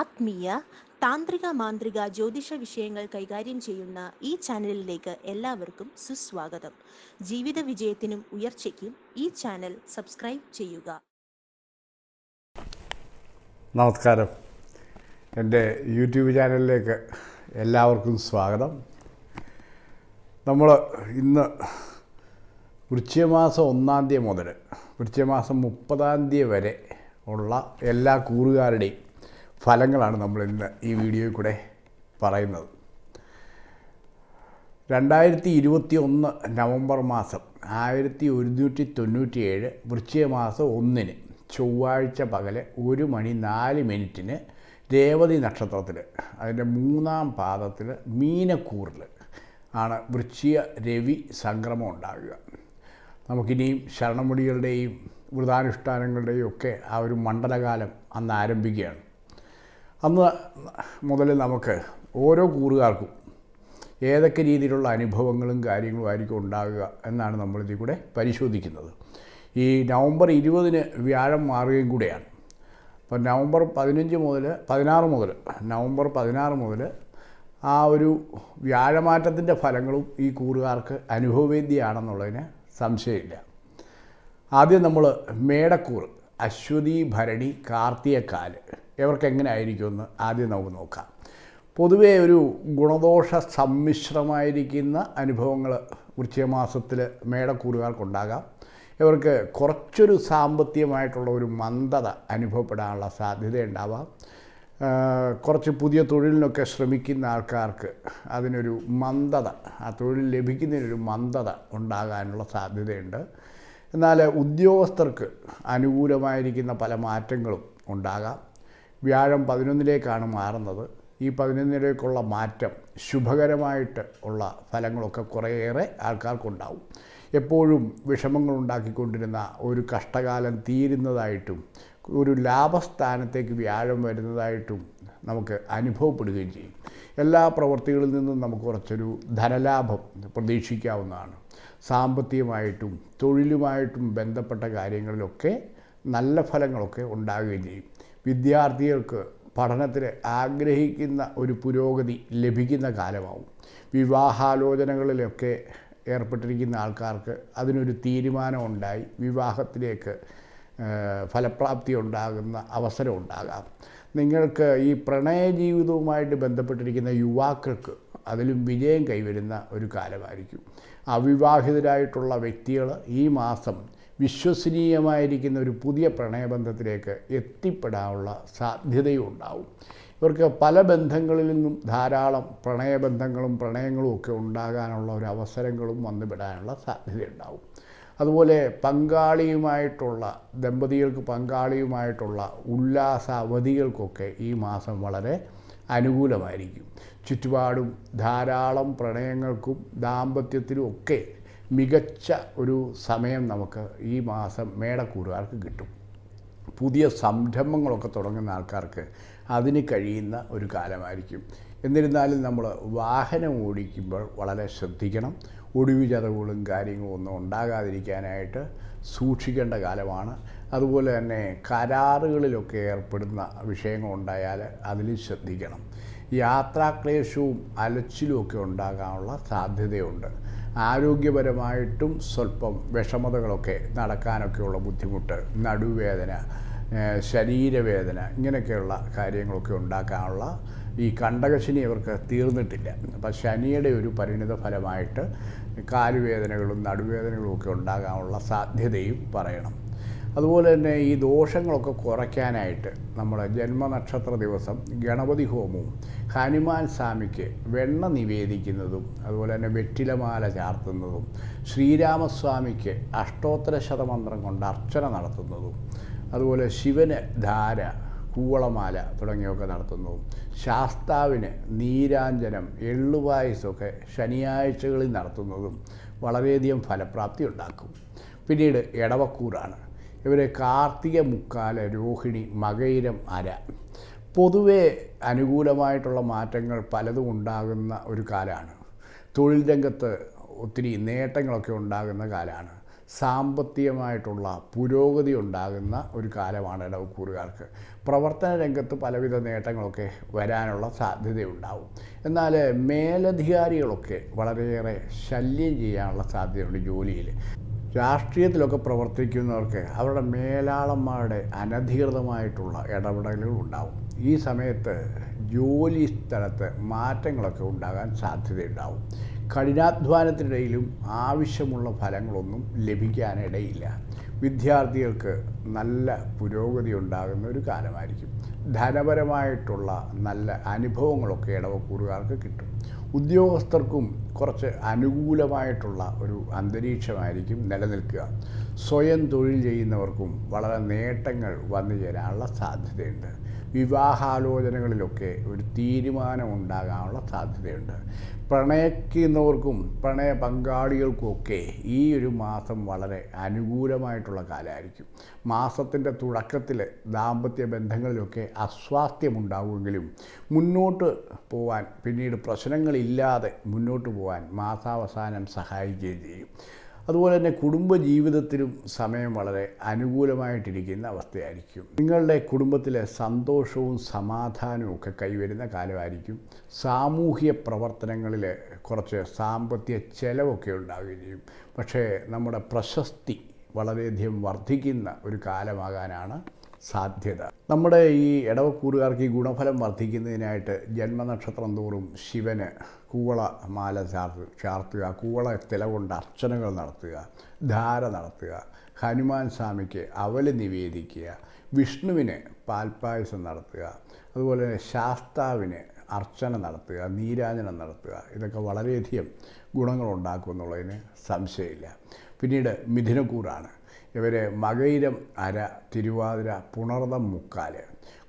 ആത്മീയ താന്ത്രിക മാന്ത്രിക ജ്യോതിഷ വിഷയങ്ങൾ കൈകാര്യം ചെയ്യുന്ന ഈ ചാനലിലേക്ക് എല്ലാവർക്കും സുസ്വാഗതം ജീവിത വിജയത്തിനും ഉയർച്ചയ്ക്കും ഈ ചാനൽ സബ്സ്ക്രൈബ് ചെയ്യുക നമസ്കാരം എൻ്റെ യൂട്യൂബ് ചാനലിലേക്ക് എല്ലാവർക്കും സ്വാഗതം നമ്മൾ ഇന്ന് വൃശ്ചികമാസം ഒന്നാം തീയതി മുതൽ വൃശ്ചികമാസം മുപ്പതാം തീയതി വരെ ഉള്ള എല്ലാ കൂറുകാരുടെയും ഫലങ്ങളാണ് നമ്മൾ ഇന്ന് ഈ വീഡിയോയിൽ കൂടെ പറയുന്നത് രണ്ടായിരത്തി ഇരുപത്തി ഒന്ന് നവംബർ മാസം ആയിരത്തി ഒരുന്നൂറ്റി തൊണ്ണൂറ്റി ഏഴ് വൃശ്ചിക മാസം ഒന്നിന് ചൊവ്വാഴ്ച പകൽ ഒരു മണി നാല് മിനിറ്റിന് രേവതി നക്ഷത്രത്തിൽ അതിൻ്റെ മൂന്നാം പാദത്തിൽ മീനക്കൂറിൽ ആണ് വൃശ്ചിക രവി സംക്രമം ഉണ്ടാകുക നമുക്കിനിയും ശരണമുടികളുടെയും വ്രതാനുഷ്ഠാനങ്ങളുടെയും ഒക്കെ ആ ഒരു മണ്ഡലകാലം അന്ന് ആരംഭിക്കുകയാണ് അന്ന് മുതൽ നമുക്ക് ഓരോ കൂറുകാർക്കും ഏതൊക്കെ രീതിയിലുള്ള അനുഭവങ്ങളും കാര്യങ്ങളും ആയിരിക്കും ഉണ്ടാകുക എന്നാണ് നമ്മളിതിൽ കൂടെ പരിശോധിക്കുന്നത് ഈ നവംബർ ഇരുപതിന് വ്യാഴം മാറുകയും കൂടെയാണ് അപ്പോൾ നവംബർ പതിനഞ്ച് മുതൽ പതിനാറ് മുതൽ നവംബർ പതിനാറ് മുതൽ ആ ഒരു വ്യാഴമാറ്റത്തിൻ്റെ ഫലങ്ങളും ഈ കൂറുകാർക്ക് അനുഭവവേദ്യയാണെന്നുള്ളതിന് സംശയമില്ല ആദ്യം നമ്മൾ മേടക്കൂറ് അശ്വതി ഭരണി കാർത്തിയക്കാല് ഇവർക്ക് എങ്ങനെ ആയിരിക്കുമെന്ന് ആദ്യം നമുക്ക് നോക്കാം പൊതുവെ ഒരു ഗുണദോഷ സമ്മിശ്രമായിരിക്കുന്ന അനുഭവങ്ങൾ വൃശ്ചികമാസത്തിൽ മേടക്കൂറുകാർക്കുണ്ടാകാം ഇവർക്ക് കുറച്ചൊരു സാമ്പത്തികമായിട്ടുള്ള ഒരു മന്ദത അനുഭവപ്പെടാനുള്ള സാധ്യതയുണ്ടാവാം കുറച്ച് പുതിയ തൊഴിലിനൊക്കെ ശ്രമിക്കുന്ന ആൾക്കാർക്ക് അതിനൊരു മന്ദത ആ തൊഴിൽ ലഭിക്കുന്നതിനൊരു മന്ദത ഉണ്ടാകാനുള്ള സാധ്യതയുണ്ട് എന്നാൽ ഉദ്യോഗസ്ഥർക്ക് അനുകൂലമായിരിക്കുന്ന പല മാറ്റങ്ങളും ഉണ്ടാകാം വ്യാഴം പതിനൊന്നിലേക്കാണ് മാറുന്നത് ഈ പതിനൊന്നിലേക്കുള്ള മാറ്റം ശുഭകരമായിട്ട് ഉള്ള ഫലങ്ങളൊക്കെ കുറേയേറെ ആൾക്കാർക്കുണ്ടാവും എപ്പോഴും വിഷമങ്ങൾ ഉണ്ടാക്കിക്കൊണ്ടിരുന്ന ഒരു കഷ്ടകാലം തീരുന്നതായിട്ടും ഒരു ലാഭസ്ഥാനത്തേക്ക് വ്യാഴം വരുന്നതായിട്ടും നമുക്ക് അനുഭവപ്പെടുകയും ചെയ്യും എല്ലാ പ്രവൃത്തികളിൽ നിന്നും നമുക്ക് കുറച്ചൊരു ധനലാഭം പ്രതീക്ഷിക്കാവുന്നതാണ് സാമ്പത്തികമായിട്ടും തൊഴിലുമായിട്ടും ബന്ധപ്പെട്ട കാര്യങ്ങളിലൊക്കെ നല്ല ഫലങ്ങളൊക്കെ ഉണ്ടാകുകയും ചെയ്യും വിദ്യാർത്ഥികൾക്ക് പഠനത്തിൽ ആഗ്രഹിക്കുന്ന ഒരു പുരോഗതി ലഭിക്കുന്ന കാലമാവും വിവാഹാലോചനകളിലൊക്കെ ഏർപ്പെട്ടിരിക്കുന്ന ആൾക്കാർക്ക് അതിനൊരു തീരുമാനമുണ്ടായി വിവാഹത്തിലേക്ക് ഫലപ്രാപ്തി ഉണ്ടാകുന്ന അവസരം ഉണ്ടാകാം നിങ്ങൾക്ക് ഈ പ്രണയ ജീവിതവുമായിട്ട് ബന്ധപ്പെട്ടിരിക്കുന്ന യുവാക്കൾക്ക് അതിലും വിജയം കൈവരുന്ന ഒരു കാലമായിരിക്കും അവിവാഹിതരായിട്ടുള്ള വ്യക്തികൾ ഈ മാസം വിശ്വസനീയമായിരിക്കുന്ന ഒരു പുതിയ പ്രണയബന്ധത്തിലേക്ക് എത്തിപ്പെടാനുള്ള സാധ്യതയും ഉണ്ടാവും ഇവർക്ക് പല ബന്ധങ്ങളിൽ നിന്നും ധാരാളം പ്രണയബന്ധങ്ങളും പ്രണയങ്ങളും ഒക്കെ ഉണ്ടാകാനുള്ള ഒരു അവസരങ്ങളും വന്നുപെടാനുള്ള സാധ്യതയുണ്ടാവും അതുപോലെ പങ്കാളിയുമായിട്ടുള്ള ദമ്പതികൾക്ക് പങ്കാളിയുമായിട്ടുള്ള ഉല്ലാസ അവധികൾക്കൊക്കെ ഈ മാസം വളരെ അനുകൂലമായിരിക്കും ചുറ്റുപാടും ധാരാളം പ്രണയങ്ങൾക്കും ദാമ്പത്യത്തിനും ഒക്കെ മികച്ച ഒരു സമയം നമുക്ക് ഈ മാസം മേടക്കൂറുകാർക്ക് കിട്ടും പുതിയ സംരംഭങ്ങളൊക്കെ തുടങ്ങുന്ന ആൾക്കാർക്ക് അതിന് കഴിയുന്ന ഒരു കാലമായിരിക്കും എന്നിരുന്നാലും നമ്മൾ വാഹനം ഓടിക്കുമ്പോൾ വളരെ ശ്രദ്ധിക്കണം ഒടിവ് ചതവുകളും കാര്യങ്ങളും ഒന്നും ഉണ്ടാകാതിരിക്കാനായിട്ട് സൂക്ഷിക്കേണ്ട കാലമാണ് അതുപോലെ തന്നെ കരാറുകളിലൊക്കെ ഏർപ്പെടുന്ന വിഷയങ്ങളുണ്ടായാൽ അതിൽ ശ്രദ്ധിക്കണം യാത്രാക്ലേശവും അലച്ചിലും ഒക്കെ ഉണ്ടാകാനുള്ള സാധ്യതയുണ്ട് ആരോഗ്യപരമായിട്ടും സ്വല്പം വിഷമതകളൊക്കെ നടക്കാനൊക്കെയുള്ള ബുദ്ധിമുട്ട് നടുവേദന ശരീരവേദന ഇങ്ങനെയൊക്കെയുള്ള കാര്യങ്ങളൊക്കെ ഉണ്ടാക്കാനുള്ള ഈ കണ്ടകശനി ഇവർക്ക് തീർന്നിട്ടില്ല അപ്പം ശനിയുടെ ഒരു പരിണിത ഫലമായിട്ട് കാലുവേദനകളും നടുവേദനകളും ഒക്കെ ഉണ്ടാകാനുള്ള സാധ്യതയും പറയണം അതുപോലെ തന്നെ ഈ ദോഷങ്ങളൊക്കെ കുറയ്ക്കാനായിട്ട് നമ്മൾ ജന്മനക്ഷത്ര ദിവസം ഗണപതി ഹോമവും ഹനുമാൻ സ്വാമിക്ക് വെണ്ണ നിവേദിക്കുന്നതും അതുപോലെ തന്നെ വെറ്റിലമാല ചാർത്തുന്നതും ശ്രീരാമസ്വാമിക്ക് അഷ്ടോത്തര ശതമന്ത്രം കൊണ്ട് അർച്ചന നടത്തുന്നതും അതുപോലെ ശിവന് ധാര കൂവളമാല തുടങ്ങിയൊക്കെ നടത്തുന്നതും ശാസ്താവിന് നീരാഞ്ജനം എള്ളുപായസമൊക്കെ ശനിയാഴ്ചകളിൽ നടത്തുന്നതും വളരെയധികം ഫലപ്രാപ്തി ഉണ്ടാക്കും പിന്നീട് എടവക്കൂറാണ് ഇവർ കാർത്തിക മുക്കാല രോഹിണി മകയിരം അര പൊതുവെ അനുകൂലമായിട്ടുള്ള മാറ്റങ്ങൾ പലതും ഉണ്ടാകുന്ന ഒരു കാലമാണ് തൊഴിൽ രംഗത്ത് ഒത്തിരി നേട്ടങ്ങളൊക്കെ ഉണ്ടാകുന്ന കാലമാണ് സാമ്പത്തികമായിട്ടുള്ള പുരോഗതി ഉണ്ടാകുന്ന ഒരു കാലമാണ് ഇടവക്കൂറുകാർക്ക് പ്രവർത്തന രംഗത്ത് പലവിധ നേട്ടങ്ങളൊക്കെ വരാനുള്ള സാധ്യതയുണ്ടാവും എന്നാൽ മേലധികാരികളൊക്കെ വളരെയേറെ ശല്യം ചെയ്യാനുള്ള സാധ്യതയുണ്ട് ജോലിയിൽ രാഷ്ട്രീയത്തിലൊക്കെ പ്രവർത്തിക്കുന്നവർക്ക് അവരുടെ മേലാളന്മാരുടെ അനധികൃതമായിട്ടുള്ള ഇടപെടലുകൾ ഉണ്ടാവും ഈ സമയത്ത് ജോലി സ്ഥലത്ത് മാറ്റങ്ങളൊക്കെ ഉണ്ടാകാൻ സാധ്യതയുണ്ടാവും കഠിനാധ്വാനത്തിനിടയിലും ആവശ്യമുള്ള ഫലങ്ങളൊന്നും ലഭിക്കാനിടയില്ല വിദ്യാർത്ഥികൾക്ക് നല്ല പുരോഗതി ഉണ്ടാകുന്ന ഒരു കാലമായിരിക്കും ധനപരമായിട്ടുള്ള നല്ല അനുഭവങ്ങളൊക്കെ ഇടവക്കൂറുകാർക്ക് കിട്ടും ഉദ്യോഗസ്ഥർക്കും കുറച്ച് അനുകൂലമായിട്ടുള്ള ഒരു അന്തരീക്ഷമായിരിക്കും നിലനിൽക്കുക സ്വയം തൊഴിൽ ചെയ്യുന്നവർക്കും വളരെ നേട്ടങ്ങൾ വന്നു ചേരാനുള്ള സാധ്യതയുണ്ട് വിവാഹാലോചനകളിലൊക്കെ ഒരു തീരുമാനമുണ്ടാകാനുള്ള സാധ്യതയുണ്ട് പ്രണയിക്കുന്നവർക്കും പ്രണയ പങ്കാളികൾക്കുമൊക്കെ ഈ ഒരു മാസം വളരെ അനുകൂലമായിട്ടുള്ള കാലമായിരിക്കും മാസത്തിൻ്റെ തുടക്കത്തിൽ ദാമ്പത്യ ബന്ധങ്ങളിലൊക്കെ അസ്വാസ്ഥ്യമുണ്ടാവുമെങ്കിലും മുന്നോട്ട് പോവാൻ പിന്നീട് പ്രശ്നങ്ങളില്ലാതെ മുന്നോട്ട് പോകാൻ മാസാവസാനം സഹായിക്കുകയും ചെയ്യും അതുപോലെ തന്നെ കുടുംബജീവിതത്തിലും സമയം വളരെ അനുകൂലമായിട്ടിരിക്കുന്ന അവസ്ഥയായിരിക്കും നിങ്ങളുടെ കുടുംബത്തിലെ സന്തോഷവും സമാധാനവും ഒക്കെ കൈവരുന്ന കാലമായിരിക്കും സാമൂഹിക പ്രവർത്തനങ്ങളിൽ കുറച്ച് സാമ്പത്തിക ചെലവൊക്കെ ഉണ്ടാവുകയും ചെയ്യും പക്ഷേ നമ്മുടെ പ്രശസ്തി വളരെയധികം വർദ്ധിക്കുന്ന ഒരു കാലമാകാനാണ് സാധ്യത നമ്മുടെ ഈ ഇടവക്കൂറുകാർക്ക് ഈ ഗുണഫലം വർദ്ധിക്കുന്നതിനായിട്ട് ജന്മനക്ഷത്രം തോറും ശിവന് കൂവള മാല ചാർത്ത് ചാർത്തുക കൂവള തില കൊണ്ട് അർച്ചനകൾ നടത്തുക ധാര നടത്തുക ഹനുമാൻ സ്വാമിക്ക് അവല് നിവേദിക്കുക വിഷ്ണുവിന് പാൽപ്പായസം നടത്തുക അതുപോലെ തന്നെ ശാസ്താവിന് അർച്ചന നടത്തുക നീരാജനം നടത്തുക ഇതൊക്കെ വളരെയധികം ഗുണങ്ങളുണ്ടാക്കുമെന്നുള്ളതിന് സംശയമില്ല പിന്നീട് മിഥുനക്കൂറാണ് ഇവർ മകയിരം അര തിരുവാതിര പുണർതം മുക്കാല്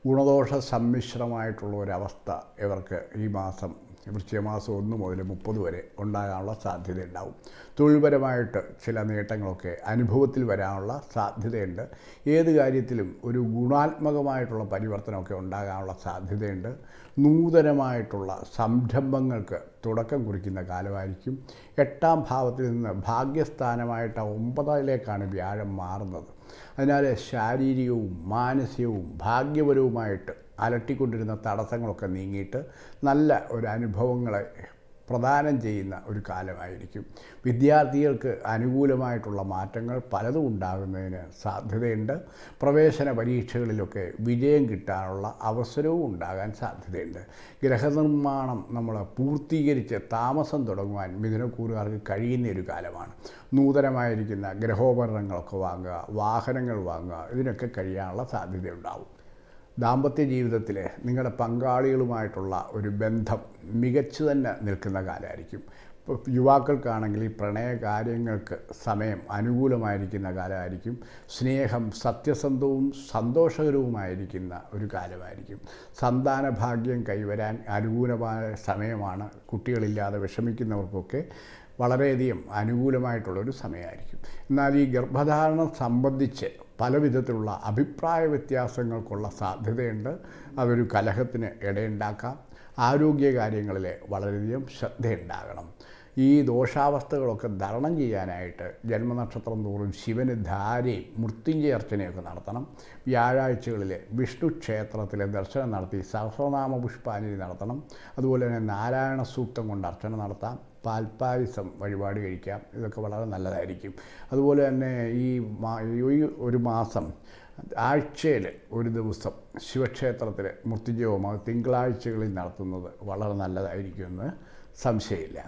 ഗുണദോഷ സമ്മിശ്രമായിട്ടുള്ള ഒരവസ്ഥ ഇവർക്ക് ഈ മാസം വൃശ്ചികമാസം ഒന്ന് മുതൽ മുപ്പത് വരെ ഉണ്ടാകാനുള്ള സാധ്യതയുണ്ടാവും തൊഴിൽപരമായിട്ട് ചില നേട്ടങ്ങളൊക്കെ അനുഭവത്തിൽ വരാനുള്ള സാധ്യതയുണ്ട് ഏത് കാര്യത്തിലും ഒരു ഗുണാത്മകമായിട്ടുള്ള പരിവർത്തനമൊക്കെ ഉണ്ടാകാനുള്ള സാധ്യതയുണ്ട് നൂതനമായിട്ടുള്ള സംരംഭങ്ങൾക്ക് തുടക്കം കുറിക്കുന്ന കാലമായിരിക്കും എട്ടാം ഭാവത്തിൽ നിന്ന് ഭാഗ്യസ്ഥാനമായിട്ട് ഒമ്പതിലേക്കാണ് വ്യാഴം മാറുന്നത് അതിനാൽ ശാരീരികവും മാനസികവും ഭാഗ്യപരവുമായിട്ട് അലട്ടിക്കൊണ്ടിരുന്ന തടസ്സങ്ങളൊക്കെ നീങ്ങിയിട്ട് നല്ല ഒരു അനുഭവങ്ങളെ പ്രദാനം ചെയ്യുന്ന ഒരു കാലമായിരിക്കും വിദ്യാർത്ഥികൾക്ക് അനുകൂലമായിട്ടുള്ള മാറ്റങ്ങൾ പലതും ഉണ്ടാകുന്നതിന് സാധ്യതയുണ്ട് പ്രവേശന പരീക്ഷകളിലൊക്കെ വിജയം കിട്ടാനുള്ള അവസരവും ഉണ്ടാകാൻ സാധ്യതയുണ്ട് ഗ്രഹനിർമ്മാണം നമ്മൾ പൂർത്തീകരിച്ച് താമസം തുടങ്ങുവാൻ മിഥുനക്കൂറുകാർക്ക് കഴിയുന്ന ഒരു കാലമാണ് നൂതനമായിരിക്കുന്ന ഗ്രഹോപകരണങ്ങളൊക്കെ വാങ്ങുക വാഹനങ്ങൾ വാങ്ങുക ഇതിനൊക്കെ കഴിയാനുള്ള സാധ്യതയുണ്ടാവും ദാമ്പത്യ ജീവിതത്തിലെ നിങ്ങളുടെ പങ്കാളികളുമായിട്ടുള്ള ഒരു ബന്ധം മികച്ചു തന്നെ നിൽക്കുന്ന കാലമായിരിക്കും ഇപ്പോൾ യുവാക്കൾക്കാണെങ്കിൽ ഈ കാര്യങ്ങൾക്ക് സമയം അനുകൂലമായിരിക്കുന്ന കാലമായിരിക്കും സ്നേഹം സത്യസന്ധവും സന്തോഷകരവുമായിരിക്കുന്ന ഒരു കാലമായിരിക്കും സന്താന ഭാഗ്യം കൈവരാൻ അനുകൂലമായ സമയമാണ് കുട്ടികളില്ലാതെ വിഷമിക്കുന്നവർക്കൊക്കെ വളരെയധികം അനുകൂലമായിട്ടുള്ളൊരു സമയമായിരിക്കും എന്നാൽ ഈ ഗർഭധാരണം സംബന്ധിച്ച് പല വിധത്തിലുള്ള അഭിപ്രായ വ്യത്യാസങ്ങൾക്കുള്ള സാധ്യതയുണ്ട് അതൊരു കലഹത്തിന് ഇടയുണ്ടാക്കാം ആരോഗ്യ കാര്യങ്ങളിൽ വളരെയധികം ശ്രദ്ധയുണ്ടാകണം ഈ ദോഷാവസ്ഥകളൊക്കെ ധരണം ചെയ്യാനായിട്ട് ജന്മനക്ഷത്രം തോറും ശിവന് ധാരയും മൃത്യുഞ്ജയ അർച്ചനയൊക്കെ നടത്തണം വ്യാഴാഴ്ചകളിൽ വിഷ്ണു ക്ഷേത്രത്തിലെ ദർശനം നടത്തി സഹസ്രനാമ പുഷ്പാഞ്ജലി നടത്തണം അതുപോലെ തന്നെ നാരായണ സൂക്തം കൊണ്ട് അർച്ചന നടത്താം പാൽപ്പായസം വഴിപാട് കഴിക്കാം ഇതൊക്കെ വളരെ നല്ലതായിരിക്കും അതുപോലെ തന്നെ ഈ ഒരു മാസം ആഴ്ചയിൽ ഒരു ദിവസം ശിവക്ഷേത്രത്തിൽ അത് തിങ്കളാഴ്ചകളിൽ നടത്തുന്നത് വളരെ നല്ലതായിരിക്കുമെന്ന് സംശയമില്ല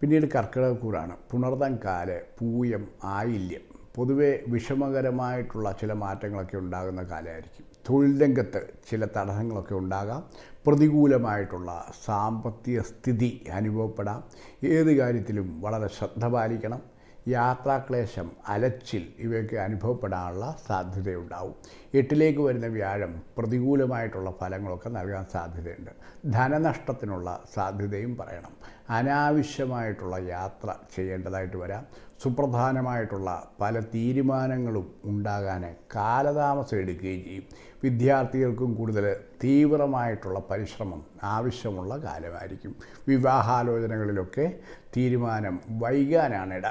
പിന്നീട് കർക്കിടകക്കൂറാണ് പുണർതം കാല് പൂയം ആയില്യം പൊതുവെ വിഷമകരമായിട്ടുള്ള ചില മാറ്റങ്ങളൊക്കെ ഉണ്ടാകുന്ന കാലമായിരിക്കും തൊഴിൽ രംഗത്ത് ചില തടസ്സങ്ങളൊക്കെ ഉണ്ടാകാം പ്രതികൂലമായിട്ടുള്ള സാമ്പത്തിക സ്ഥിതി അനുഭവപ്പെടാം ഏത് കാര്യത്തിലും വളരെ ശ്രദ്ധ പാലിക്കണം യാത്രാക്ലേശം അലച്ചിൽ ഇവയൊക്കെ അനുഭവപ്പെടാനുള്ള സാധ്യതയുണ്ടാവും എട്ടിലേക്ക് വരുന്ന വ്യാഴം പ്രതികൂലമായിട്ടുള്ള ഫലങ്ങളൊക്കെ നൽകാൻ സാധ്യതയുണ്ട് ധനനഷ്ടത്തിനുള്ള സാധ്യതയും പറയണം അനാവശ്യമായിട്ടുള്ള യാത്ര ചെയ്യേണ്ടതായിട്ട് വരാം സുപ്രധാനമായിട്ടുള്ള പല തീരുമാനങ്ങളും ഉണ്ടാകാൻ കാലതാമസം എടുക്കുകയും ചെയ്യും വിദ്യാർത്ഥികൾക്കും കൂടുതൽ തീവ്രമായിട്ടുള്ള പരിശ്രമം ആവശ്യമുള്ള കാലമായിരിക്കും വിവാഹാലോചനകളിലൊക്കെ തീരുമാനം വൈകാനാണിട